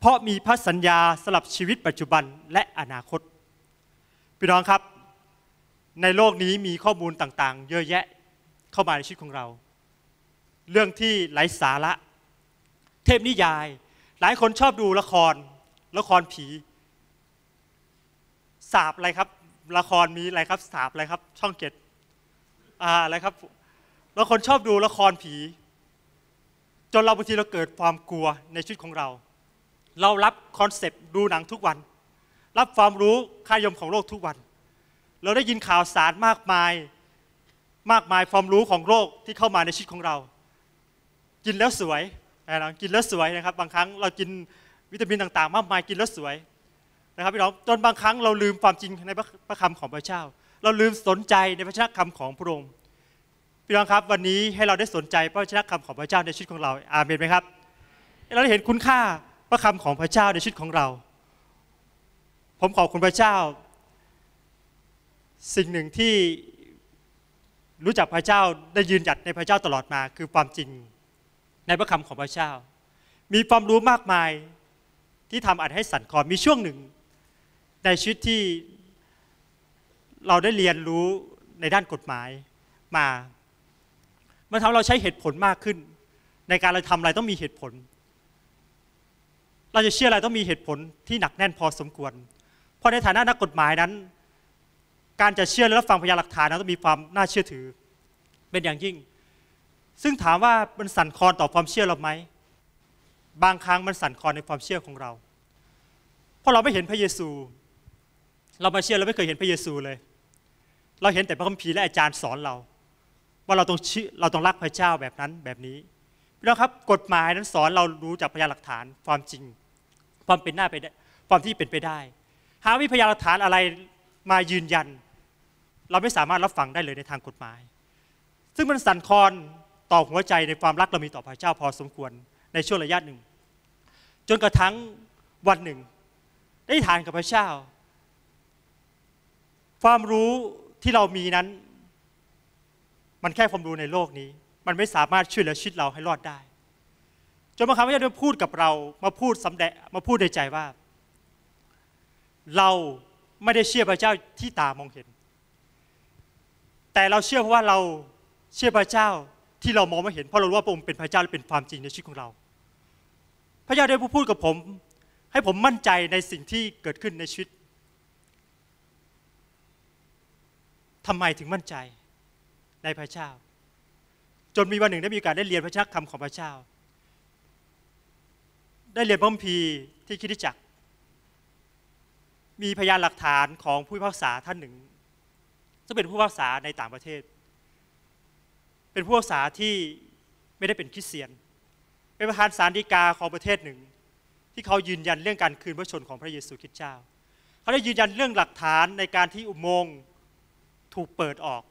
เพราะมีพระสัญญาสลับชีวิตปัจจุบันและอนาคตพี่น้องครับ ในโลกนี้มีข้อมูลต่างๆ เยอะแยะเข้ามาในชีวิตของเรา เรื่องที่ไร้สาระ เทพนิยาย หลายคนชอบดูละคร ละครผี สาบอะไรครับ ละครมีอะไรครับ สาบอะไรครับ ช่องเจ็ดอ่าอะไรครับเราคนชอบดูละครผี จนเราบางทีเราเกิดความกลัวในชีวิตของเรา เรารับคอนเซปต์ดูหนังทุกวัน รับความรู้ค่ายมของโลกทุกวัน เราได้ยินข่าวสารมากมายมากมายความรู้ของโลกที่เข้ามาในชีวิตของเรา กินแล้วสวยนะกินแล้วสวยนะครับ บางครั้งเรากินวิตามินต่าง ๆ มากมายกินแล้วสวยนะครับพี่น้องจนบางครั้งเราลืมความจริงในพระคำของพระเจ้าเราลืมสนใจในพระชนะคำของพระองค์พี่น้องครับวันนี้ให้เราได้สนใจพระชนะคำของพระเจ้าในชีวิตของเรา อาเมนไหมครับเราได้เห็นคุณค่าพระคำของพระเจ้าในชีวิตของเรา ผมขอบคุณพระเจ้า สิ่งหนึ่งที่รู้จักพระเจ้าได้ยืนหยัดในพระเจ้าตลอดมาคือความจริงในพระคำของพระเจ้า มีความรู้มากมายที่ทำอาจให้สั่นคลอนมีช่วงหนึ่งในชีวิตที่เราได้เรียนรู้ในด้านกฎหมายมามันทำเราใช้เหตุผลมากขึ้น ในการเราทำอะไรต้องมีเหตุผล เราจะเชื่ออะไรต้องมีเหตุผลที่หนักแน่นพอสมควร เพราะในฐานะนักกฎหมายนั้น การจะเชื่อและรับฟังพยานหลักฐานนั้นต้องมีความน่าเชื่อถือ เป็นอย่างยิ่ง ซึ่งถามว่ามันสั่นคลอนต่อความเชื่อเราไหม บางครั้งมันสั่นคลอนในความเชื่อของเรา เพราะเราไม่เห็นพระเยซู เรามาเชื่อเราไม่เคยเห็นพระเยซูเลยเราเห็นแต่พระคัมภีร์และอาจารย์สอนเรา ว่าเราต้องเราต้องรักพระเจ้าแบบนั้นแบบนี้พี่น้องครับกฎหมายนั้นสอนเรารู้จากพยานหลักฐานความจริง ความเป็นหน้าไปความที่เป็นไปได้ หาวิพยานหลักฐานอะไรมายืนยัน เราไม่สามารถรับฟังได้เลยในทางกฎหมาย ซึ่งมันสั่นคลอนต่อหัวใจในความรักเรามีต่อพระเจ้าพอสมควรในช่วงระยะหนึ่ง จนกระทั่งวันหนึ่งได้ทานกับพระเจ้า ความรู้ที่เรามีนั้น มันแค่ความรู้ในโลกนี้ มันไม่สามารถช่วยเหลือชีวิตเราให้รอดได้ จนบางครั้งพระเจ้าได้พูดกับเรา มาพูดสำแดมาพูดในใจว่า เราไม่ได้เชื่อพระเจ้าที่ตามองเห็น แต่เราเชื่อเพราะว่าเราเชื่อพระเจ้าที่เรามองไม่เห็น เพราะเรารู้ว่าพระองค์เป็นพระเจ้าและเป็นความจริงในชีวิตของเรา พระเจ้าได้พูดกับผม ให้ผมมั่นใจในสิ่งที่เกิดขึ้นในชีวิตทำไมถึงมั่นใจในพระเจ้า จนมีวันหนึ่งได้มีการได้เรียนพระชักคำของพระเจ้า ได้เรียนพระมพีที่คิดจัก มีพยานหลักฐานของผู้พิพากษาท่านหนึ่งซึ่งเป็นผู้พิพากษาในต่างประเทศ เป็นผู้พิพากษาที่ไม่ได้เป็นคริสเตียน เป็นประธานสารดีกาของประเทศหนึ่ง ที่เขายืนยันเรื่องการคืนพระชนของพระเยซูคริสต์เจ้า เขาได้ยืนยันเรื่องหลักฐานในการที่อุโมงค์ถูกเปิดออก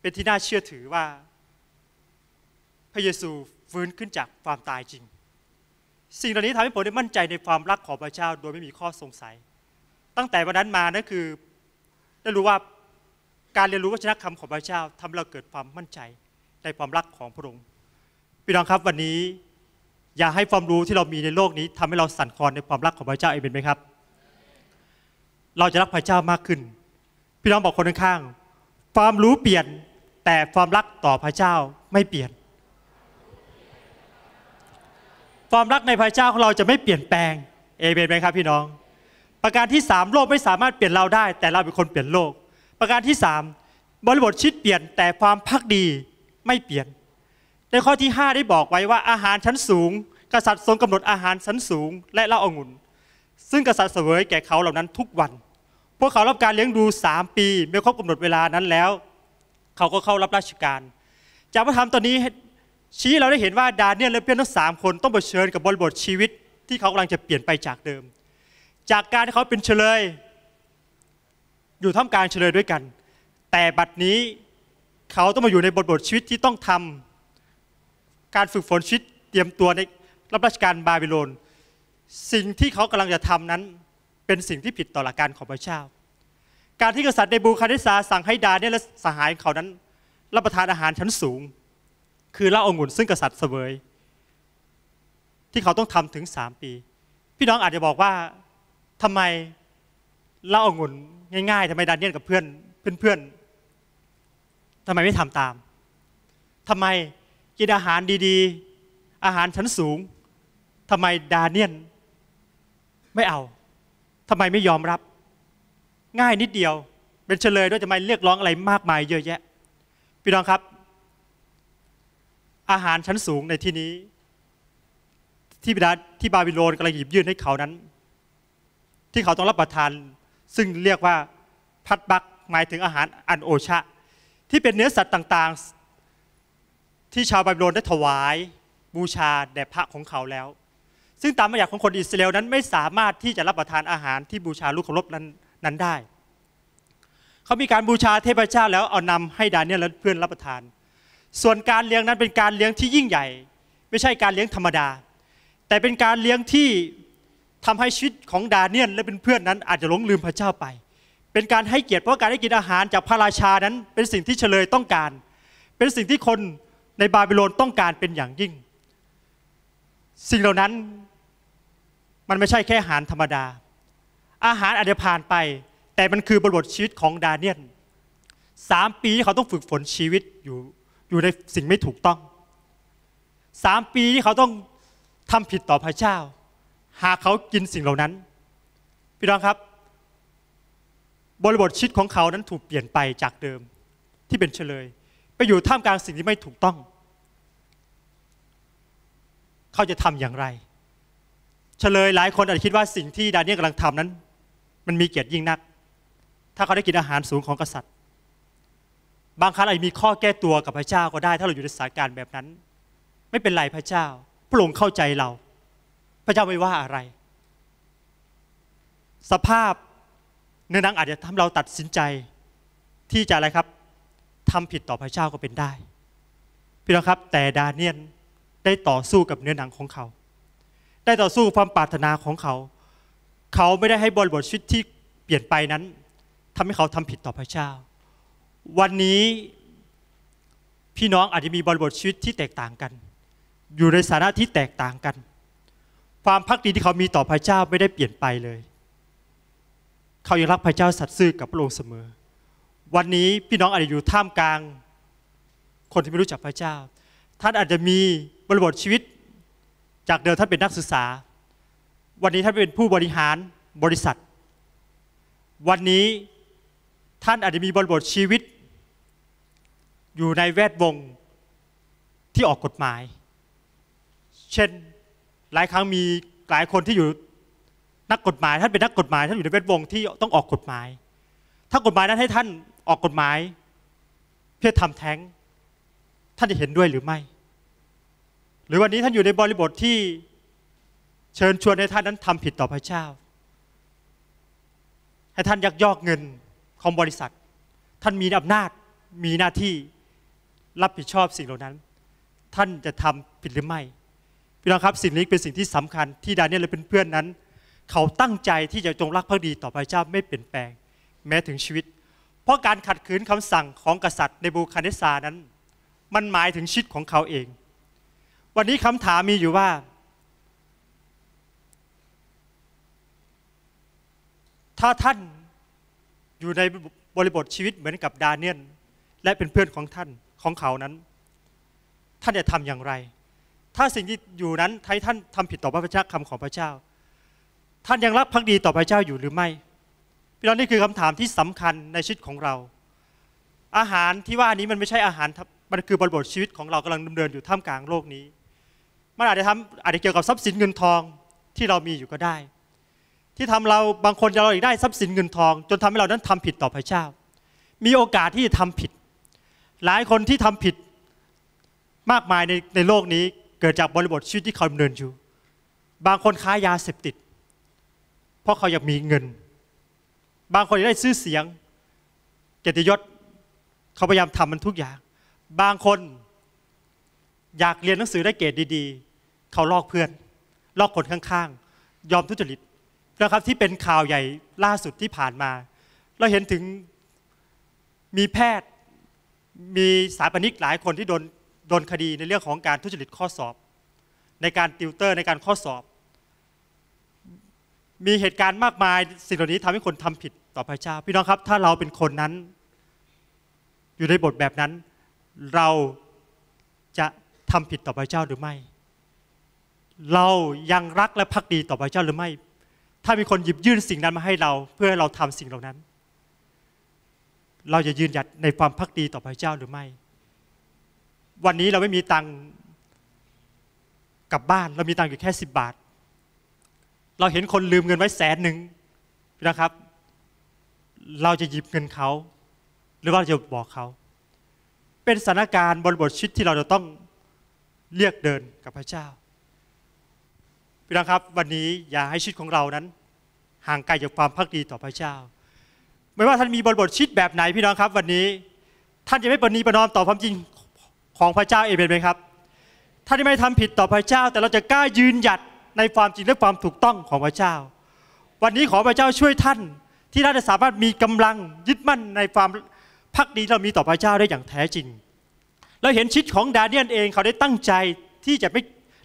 เป็นที่น่าเชื่อถือว่าพระเยซูฟื้นขึ้นจากความตายจริง สิ่งเหล่านี้ทำให้ผมได้มั่นใจในความรักของพระเจ้าโดยไม่มีข้อสงสัย ตั้งแต่วันนั้นมานั่นคือได้รู้ว่าการเรียนรู้วัชนะคำของพระเจ้าทำาเราเกิดความมั่นใจในความรักของพระองค์พี่น้องครับวันนี้อย่าให้ความรู้ที่เรามีในโลกนี้ ทำให้เราสั่นคลอนในความรักของพระเจ้าเองเป็นไหมครับ เราจะรักพระเจ้ามากขึ้นพี่น้องบอกคนข้างความรู้เปลี่ยน แต่ความรักต่อพระเจ้าไม่เปลี่ยน ความรักในพระเจ้าของเราจะไม่เปลี่ยนแปลงเอเมนไหมครับพี่น้อง ประการที่สามโลกไม่สามารถเปลี่ยนเราได้ แต่เราเป็นคนเปลี่ยนโลก ประการที่สามบริบทชิดเปลี่ยนแต่ความพักดีไม่เปลี่ยนในข้อที่5ได้บอกไว้ว่าอาหารชั้นสูง กษัตริย์ทรงกำหนดอาหารชั้นสูง และเหล้าอางุ่น ซึ่งกษัตริย์เสวยแก่เขาเหล่านั้นทุกวันพวกเขารับการเลี้ยงดู 3 ปีเมื่อครบกำหนดเวลานั้นแล้ว เขาก็เข้ารับราชการ จากพระธรรมตอนนี้ชี้เราได้เห็นว่าดาเนียลและเพื่อนทั้งสามคน ต้องเผชิญกับบริบทชีวิต ที่เขากำลังจะเปลี่ยนไปจากเดิม จากการที่เขาเป็นเฉลย อยู่ท่ามกลางเฉลยด้วยกัน แต่บัดนี้เขาต้องมาอยู่ในบทบทชีวิตที่ต้องทำ การฝึกฝนชีวิตเตรียมตัวในรับราชการบาบิโลนสิ่งที่เขากำลังจะทำนั้นเป็นสิ่งที่ผิดต่อหลักการของพระเจ้า การที่กษัตริย์ในบูคาเดซาสั่งให้ดาเนียลและสหายเขานั้น รับประทานอาหารชั้นสูง คือเล่าองุ่น ซึ่งกษัตริย์เสวยที่เขาต้องทำถึงสามปี พี่น้องอาจจะบอกว่าทำไมเล่าองุ่นง่ายๆทำไมดาเนียลกับเพื่อนเพื่อน ๆทำไมไม่ทำตาม ทำไมกินอาหารดีๆ อาหารชั้นสูง ทำไมดาเนียลไม่เอาทำไมไม่ยอมรับ ง่ายนิดเดียว เป็นเฉลยด้วยทำไมเรียกร้องอะไรมากมายเยอะแยะพี่น้องครับ อาหารชั้นสูงในที่นี้ ที่บิดาที่บาบิโลนกำลังหยิบยื่นให้เขานั้น ที่เขาต้องรับประทานซึ่งเรียกว่า พัดบักหมายถึงอาหารอันโอชะ ที่เป็นเนื้อสัตว์ต่างๆ ที่ชาวบาบิโลนได้ถวายบูชาแด่พระของเขาแล้วซึ่งตามบัญญัติของคนอิสราเอลนั้นไม่สามารถที่จะรับประทานอาหารที่บูชาลูกเคารพนั้นนั้นได้ เขามีการบูชาเทพเจ้าแล้วเอานำให้ดาเนียลและเพื่อนรับประทาน ส่วนการเลี้ยงนั้นเป็นการเลี้ยงที่ยิ่งใหญ่ ไม่ใช่การเลี้ยงธรรมดา แต่เป็นการเลี้ยงที่ทำให้ชีวิตของดาเนียลและเป็นเพื่อนนั้นอาจจะหลงลืมพระเจ้าไป เป็นการให้เกียรติเพราะการได้กินอาหารจากพระราชานั้น เป็นสิ่งที่เฉลยต้องการ เป็นสิ่งที่คนในบาบิโลนต้องการเป็นอย่างยิ่ง สิ่งเหล่านั้นมันไม่ใช่แค่อาหารธรรมดา อาหารอาจจะผ่านไป แต่มันคือบทบทชีวิตของดาเนียลสามปีที่เขาต้องฝึกฝนชีวิตอยู่อยู่ในสิ่งไม่ถูกต้อง สามปีที่เขาต้องทำผิดต่อพระเจ้า หากเขากินสิ่งเหล่านั้น พี่น้องครับบริบทชีวิตของเขานั้นถูกเปลี่ยนไปจากเดิมที่เป็นเฉลย ไปอยู่ท่ามกลางสิ่งที่ไม่ถูกต้อง เขาจะทำอย่างไรเฉลยหลายคนอาจจะคิดว่าสิ่งที่ดาเนียลกำลังทำนั้น มันมีเกียรติยิ่งนัก ถ้าเขาได้กินอาหารสูงของกษัตริย์ บางครั้งอาจมีข้อแก้ตัวกับพระเจ้าก็ได้ ถ้าเราอยู่ในสถานการณ์แบบนั้น ไม่เป็นไรพระเจ้าพระองค์เข้าใจเรา พระเจ้าไม่ว่าอะไร สภาพเนื้อหนังอาจจะทำเราตัดสินใจที่จะอะไรครับทำผิดต่อพระเจ้าก็เป็นได้พี่น้องครับแต่ดาเนียลได้ต่อสู้กับเนื้อหนังของเขาได้ต่อสู้ความปรารถนาของเขา เขาไม่ได้ให้บริบทชีวิตที่เปลี่ยนไปนั้น ทำให้เขาทำผิดต่อพระเจ้า วันนี้พี่น้องอาจจะมีบริบทชีวิตที่แตกต่างกัน อยู่ในสถานะที่แตกต่างกัน ความพักดีที่เขามีต่อพระเจ้าไม่ได้เปลี่ยนไปเลย เขายังรักพระเจ้าสัตย์ซื่อกับพระองค์เสมอ วันนี้พี่น้องอาจจะอยู่ท่ามกลาง คนที่ไม่รู้จักพระเจ้า ท่านอาจจะมีบริบทชีวิตจากเดิมท่านเป็นนักศึกษา วันนี้ท่านเป็นผู้บริหารบริษัท วันนี้ท่านอาจจะมีบริบทชีวิต อยู่ในแวดวงที่ออกกฎหมาย เช่นหลายครั้งมี หลายคนที่อยู่ นักกฎหมาย ท่านเป็นนักกฎหมายท่านอยู่ในแวดวงที่ต้องออกกฎหมาย ถ้ากฎหมายนั้นให้ท่านออกกฎหมายเพื่อทำแท้ง ท่านจะเห็นด้วยหรือไม่รือวันนี้ท่านอยู่ในบริบทที่เชิญชวนให้ท่านนั้นทำผิดต่อพระเจ้า ให้ท่านยักยอกเงินของบริษัท ท่านมีอำนาจ มีหน้าที่รับผิดชอบสิ่งเหล่านั้น ท่านจะทำผิดหรือไม่พี่น้องครับสิ่งนี้เป็นสิ่งที่สำคัญที่ดาเนียลและเพื่อนๆนั้น เขาตั้งใจที่จะจงรักภักดีต่อพระเจ้าไม่เปลี่ยนแปลง แม้ถึงชีวิต เพราะการขัดขืนคำสั่งของกษัตริย์ในบูคาเนสานั้นมันหมายถึงชีวิตของเขาเองวันนี้คำถามมีอยู่ว่า ถ้าท่านอยู่ในบริบทชีวิตเหมือนกับดาเนียนและเป็นเพื่อนของท่านของเขานั้น ท่านจะทำอย่างไร ถ้าสิ่งที่อยู่นั้นท้ท่านทำผิดต่อพระเจ้าคำของพระเจ้า ท่านยังรักพักดีต่อพระเจ้าอยู่หรือไม่พี่น้องนี่คือคำถามที่สำคัญในชีวิตของเรา อาหารที่ว่านี้มันไม่ใช่อาหารมันคือบริบทชีวิต ของเรากำลังดำเนินอยู่ท่ามกลางโลกนี้มันอาจจะทำอาจจะเกี่ยวกับทรัพย์สินเงินทองที่เรามีอยู่ก็ได้ ที่ทำเราบางคนจะเราอีกได้ทรัพย์สินเงินทอง จนทำให้เรานั้นทำผิดต่อพระเจ้า มีโอกาสที่จะทำผิด หลายคนที่ทำผิดมากมายในในโลกนี้เกิดจากบริบทชีวิตที่เขาดำเนินอยู่ บางคนค้ายาเสพติด เพราะเขาอยากมีเงิน บางคนอยากได้ซื้อเสียง เกียรติยศเขาพยายามทำมันทุกอย่าง บางคนอยากเรียนหนังสือได้เกรดดี ๆ เขาลอกเพื่อน ลอกคนข้างๆ ยอมทุจริตนะครับที่เป็นข่าวใหญ่ล่าสุดที่ผ่านมา เราเห็นถึงมีแพทย์มีสาาปนิกหลายคนที่โดนโดนคดีในเรื่องของการทุจริตข้อสอบ ในการติวเตอร์ในการข้อสอบ มีเหตุการณ์มากมายสิ่งเหล่านี้ทำให้คนทำผิดต่อพระเจ้าพี่น้องครับ ถ้าเราเป็นคนนั้น อยู่ในบทแบบนั้น เราทำผิดต่อพระเจ้าหรือไม่ เรายังรักและพักดีต่อพระเจ้าหรือไม่ ถ้ามีคนหยิบยื่นสิ่งนั้นมาให้เรา เพื่อให้เราทำสิ่งเหล่านั้น เราจะยืนหยัดในความพักดีต่อพระเจ้าหรือไม่ วันนี้เราไม่มีตังค์กลับบ้านเรามีตังค์อยู่แค่สิบบาท เราเห็นคนลืมเงินไว้แสนหนึ่งนะครับ เราจะหยิบเงินเขา หรือว่าจะบอกเขา เป็นสถานการณ์บนบทชิดที่เราจะต้องเรียกเดินกับพระเจ้าพี่น้องครับวันนี้อย่าให้ชีวิตของเรานั้น ห่างไกลจากความพักดีต่อพระเจ้า ไม่ว่าท่านมีบทบทชีวิตแบบไหนพี่น้องครับ วันนี้ท่านจะไม่ปณีประนอมต่อความจริงของพระเจ้าเองเป็นไหมครับท่านจะไม่ทำผิดต่อพระเจ้า แต่เราจะกล้ายืนหยัดในความจริงและความถูกต้องของพระเจ้า วันนี้ขอพระเจ้าช่วยท่านที่ท่านจะสามารถมีกำลังยึดมั่นในความพักดีเรามีต่อพระเจ้าได้อย่างแท้จริงเราเห็นชิดของดาเดียนเองเขาได้ตั้งใจที่จะไป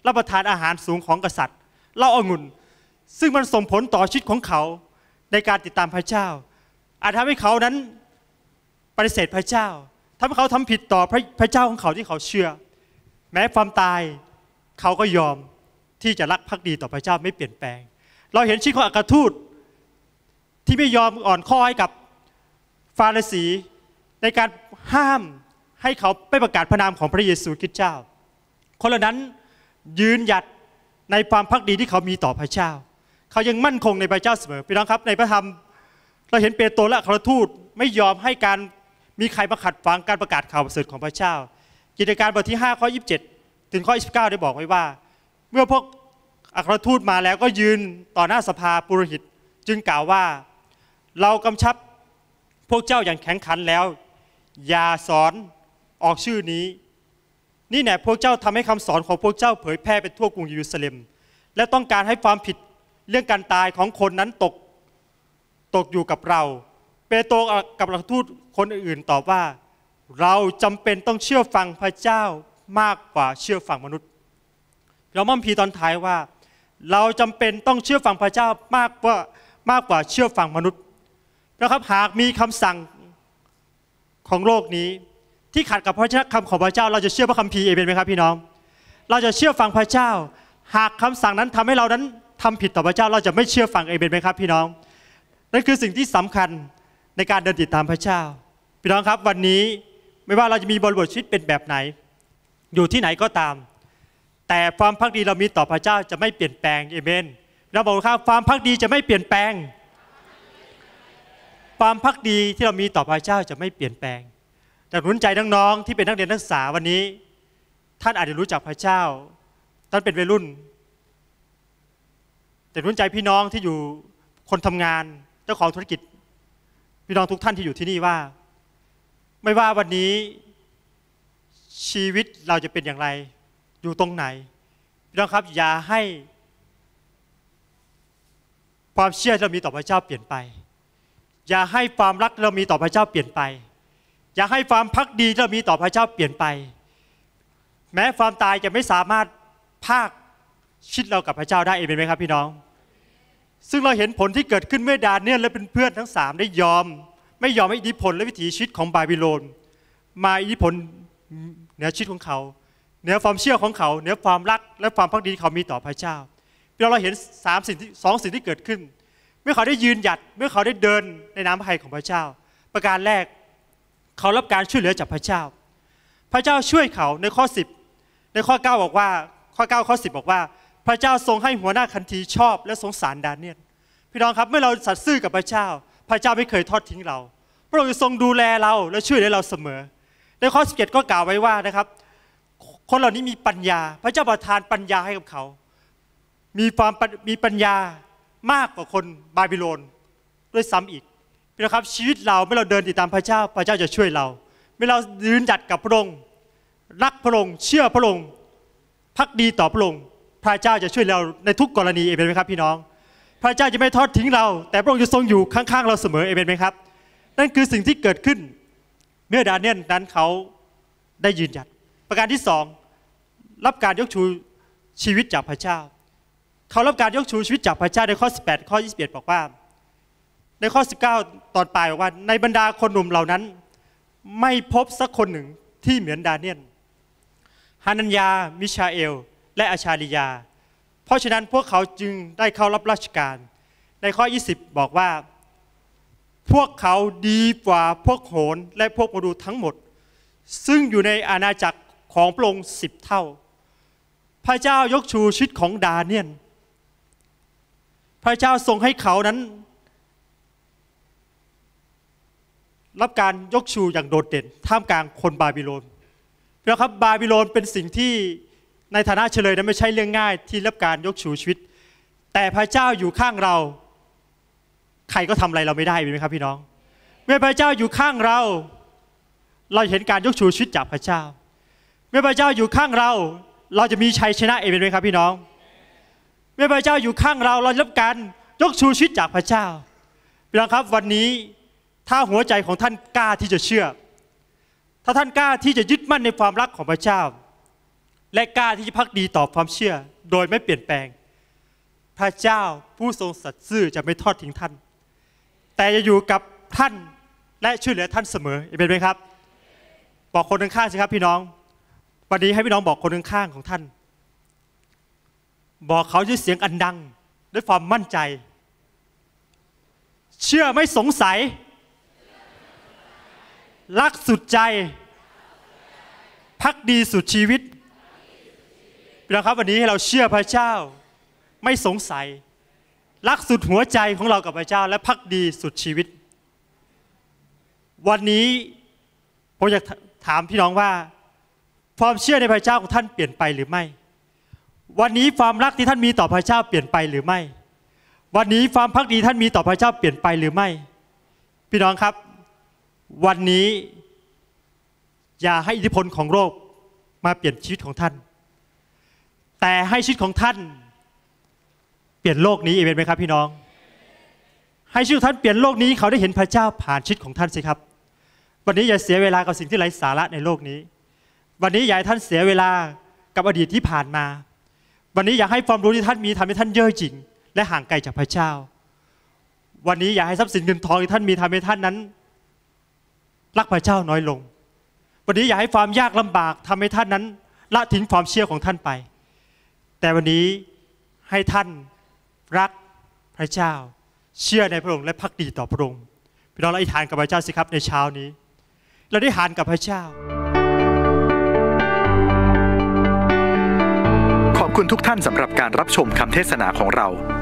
รับประทานอาหารสูงของกษัตริย์เล่าอางุ่น ซึ่งมันส่งผลต่อชีวิตของเขาในการติดตามพระเจ้า อาจทำให้เขานั้นปฏิเสธพระเจ้าทำให้เขาทำผิดต่อพระพระเจ้าของเขาที่เขาเชื่อ แม้ความตายเขาก็ยอมที่จะรักภักดีต่อพระเจ้าไม่เปลี่ยนแปลง เราเห็นชีวิตของอักทูตที่ไม่ยอมอ่อนข้อให้กับฟารสีในการห้ามให้เขาไปประกาศพระนามของพระเยซูคริสต์เจ้า คนเหล่านั้นยืนหยัดในความพักดีที่เขามีต่อพระเจ้า เขายังมั่นคงในพระเจ้าเสมอพี่น้องครับ ในพระธรรม เราเห็นเปโตรและคารทูตไม่ยอมให้การมีใครมาขัดฝังการประกาศข่าวประเสริฐของพระเจ้า กิจการบทที่ 5 ข้อ 27 ถึงข้อ29ได้บอกไว้ว่า เมื่อพวกอัครทูตมาแล้วก็ยืนต่อหน้าสภาปุโรหิตจึงกล่าวว่าเรากำชับพวกเจ้าอย่างแข็งขันแล้วอย่าสอนออกชื่อนี้นี่แน่พวกเจ้าทำให้คำสอนของพวกเจ้า เผยแพร่ไปทั่วกรุงเยรูซาเล็มและต้องการให้ความผิดเรื่องการตายของคนนั้นตกตกอยู่กับเราเปโตรกับหลักทูตคนอื่นตอบว่า เราจำเป็นต้องเชื่อฟังพระเจ้า มากกว่าเชื่อฟังมนุษย์ เรามั่มพีตอนท้ายว่า เราจำเป็นต้องเชื่อฟังพระเจ้ามากกว่ามากกว่าเชื่อฟังมนุษย์นะครับหากมีคำสั่งของโลกนี้ที่ขัดกับพระคำของพระเจ้าเราจะเชื่อพระคัมภีร์เอเมนไหมครับพี่น้อง เราจะเชื่อฟังพระเจ้า หากคำสั่งนั้นทำให้เรานั้นทำผิดต่อพระเจ้าเราจะไม่เชื่อฟังเอเมนไหมครับพี่น้อง นั่นคือสิ่งที่สำคัญในการเดินติดตามพระเจ้า พี่น้องครับวันนี้ไม่ว่าเราจะมีบริบทชีวิตเป็นแบบไหน อยู่ที่ไหนก็ตาม แต่ความพักดีเรามีต่อพระเจ้าจะไม่เปลี่ยนแปลงเอเมนเราบอกครับความพักดีจะไม่เปลี่ยนแปลง ความพักดีที่เรามีต่อพระเจ้าจะไม่เปลี่ยนแปลงแต่หนุนใจน้องๆที่เป็นนักเรียนนักศึกษาวันนี้ ท่านอาจจะรู้จักพระเจ้าท่านเป็นวัยรุ่นแต่หนุนใจพี่น้องที่อยู่คนทำงานเจ้าของธุรกิจ พี่น้องทุกท่านที่อยู่ที่นี่ว่า ไม่ว่าวันนี้ชีวิตเราจะเป็นอย่างไร อยู่ตรงไหน พี่น้องครับอย่าให้ ความเชื่อเรามีต่อพระเจ้าเปลี่ยนไป อย่าให้ความรักเรามีต่อพระเจ้าเปลี่ยนไปอย่าให้ความพักดีที่เรามีต่อพระเจ้าเปลี่ยนไป แม้ความตายจะไม่สามารถภาคชิดเรากับพระเจ้าได้เองเป็นไหมครับพี่น้อง ซึ่งเราเห็นผลที่เกิดขึ้นเมื่อดานเนียลและเป็นเพื่อนทั้งสามได้ยอม ไม่ยอมให้อิทธิพลและวิถีชีวิตของบาบิโลน มาอิทธิพลเหนือชีวิตของเขาเหนือความเชื่อของเขาเหนือความรักและความพักดีที่เขามีต่อพระเจ้าเราเราเห็นสามสิ่งที่สองสิ่งที่เกิดขึ้น เมื่อเขาได้ยืนหยัดเมื่อเขาได้เดินในน้ำพระทัยของพระเจ้า ประการแรกเขารับการช่วยเหลือจากพระเจ้า พระเจ้าช่วยเขาในข้อ 10 ในข้อ9บอกว่า ข้อ9ข้อ10 บอกว่า พระเจ้าทรงให้หัวหน้าคันทีชอบ และสงสารดานเนียลพี่น้องครับเมื่อเราสัตย์ซื่อกับพระเจ้า พระเจ้าไม่เคยทอดทิ้งเรา พระองค์ทรงดูแลเราและช่วยเหลือเราเสมอ ในข้อ 17 ก็กล่าวไว้ว่านะครับ คนเหล่านี้มีปัญญา พระเจ้าประทานปัญญาให้กับเขา มีความมีปัญญามากกว่าคนบาบิโลนด้วยซ้ำอีกพี่น้องครับชีวิตเราเมื่อเราเดินติดตามพระเจ้าพระเจ้าจะช่วยเราเมื่อเรายืนหยัดกับพระองค์รักพระองค์เชื่อพระองค์พักดีต่อพระองค์พระเจ้าจะช่วยเราในทุกกรณีเอเมนไหมครับพี่น้อง พระเจ้าจะไม่ทอดทิ้งเรา แต่พระองค์จะทรงอยู่ข้างๆเราเสมอเอเมนไหมครับ นั่นคือสิ่งที่เกิดขึ้นเมื่อดาเนียลนั้นเขาได้ยืนหยัด ประการที่สองรับการยกชูชีวิตจากพระเจ้าเขารับการยกชูชีวิตจากพระเจ้าในข้อ 18 ข้อ 21 บอกว่า ในข้อ 19ตอนปลายบอกว่าในบรรดาคนหนุ่มเหล่านั้น ไม่พบสักคนหนึ่งที่เหมือนดาเนียลฮานัญญามิชาเอลและอาชาลิยา เพราะฉะนั้นพวกเขาจึงได้เข้ารับราชการ ในข้อ 20 บอกว่า พวกเขาดีกว่าพวกโหนและพวกมดูทั้งหมด ซึ่งอยู่ในอาณาจักรของพระองค์สิบเท่า พระเจ้ายกชูชิดของดาเนียนพระเจ้าทรงให้เขานั้นรับการยกชูอย่างโดดเด่น ท่ามกลางคนบาบิโลนแล้วครับบาบิโลนเป็นสิ่งที่ในฐานะเฉลยนั้นไม่ใช่เรื่องง่าย ที่รับการยกชูชีวิต แต่พระเจ้าอยู่ข้างเรา ใครก็ทำอะไรเราไม่ได้เป็นไหมครับพี่น้อง เมื่อพระเจ้าอยู่ข้างเรา เราเห็นการยกชูชีวิตจากพระเจ้า เมื่อพระเจ้าอยู่ข้างเรา เราจะมีชัยชนะเองเป็นไหมครับพี่น้อง เมื่อพระเจ้าอยู่ข้างเรา เรารับการยกชูชีวิตจากพระเจ้าพี่น้องครับวันนี้ถ้าหัวใจของท่านกล้าที่จะเชื่อ ถ้าท่านกล้าที่จะยึดมั่นในความรักของพระเจ้า และกล้าที่จะพักดีต่อความเชื่อโดยไม่เปลี่ยนแปลง พระเจ้าผู้ทรงสัตย์ซื่อจะไม่ทอดทิ้งท่าน แต่จะอยู่กับท่านและช่วยเหลือท่านเสมอเป็นไหมครับ บอกคนข้างๆสิครับ พี่น้องวันนี้ให้พี่น้องบอกคนข้างๆของท่าน บอกเขาด้วยเสียงอันดังด้วยความมั่นใจ เชื่อไม่สงสัยรักสุดใจ พักดีสุดชีวิตนะครับ วันนี้ให้เราเชื่อพระเจ้า ไม่สงสัย รักสุดหัวใจของเรากับพระเจ้า และพักดีสุดชีวิต วันนี้ ผมอยากถามพี่น้องว่าความเชื่อในพระเจ้าของท่านเปลี่ยนไปหรือไม่ วันนี้ความรักที่ท่านมีต่อพระเจ้าเปลี่ยนไปหรือไม่ วันนี้ความพักดีท่านมีต่อพระเจ้าเปลี่ยนไปหรือไม่พี่น้องครับวันนี้อย่าให้อิทธิพลของโรคมาเปลี่ยนชีวิตของท่าน แต่ให้ชีวิตของท่าน เปลี่ยนโลกนี้เอเมนไหมครับพี่น้อง ให้ชีวิตท่านเปลี่ยนโลกนี้เขาได้เห็นพระเจ้าผ่านชีวิตของท่านสิครับ วันนี้อย่าเสียเวลากับสิ่งที่ไร้สาระในโลกนี้ วันนี้อย่าให้ท่านเสียเวลากับอดีตที่ผ่านมา วันนี้อยากให้ความรู้ที่ท่านมีทำให้ท่านเย่อหยิ่งและห่างไกลจากพระเจ้า วันนี้อยากให้ทรัพย์สินเงินทองที่ท่านมีทำให้ท่านนั้นรักพระเจ้าน้อยลง วันนี้อยากให้ความยากลำบากทำให้ท่านนั้นละทิ้งความเชื่อของท่านไป แต่วันนี้ให้ท่าน รักพระเจ้า เชื่อในพระองค์และพักดีต่อพระองค์พี่น้องเราอธิษฐานกับพระเจ้าสิครับ ในเช้านี้ เราได้หานกับพระเจ้า ขอบคุณทุกท่านสำหรับการรับชมคำเทศนาของเรา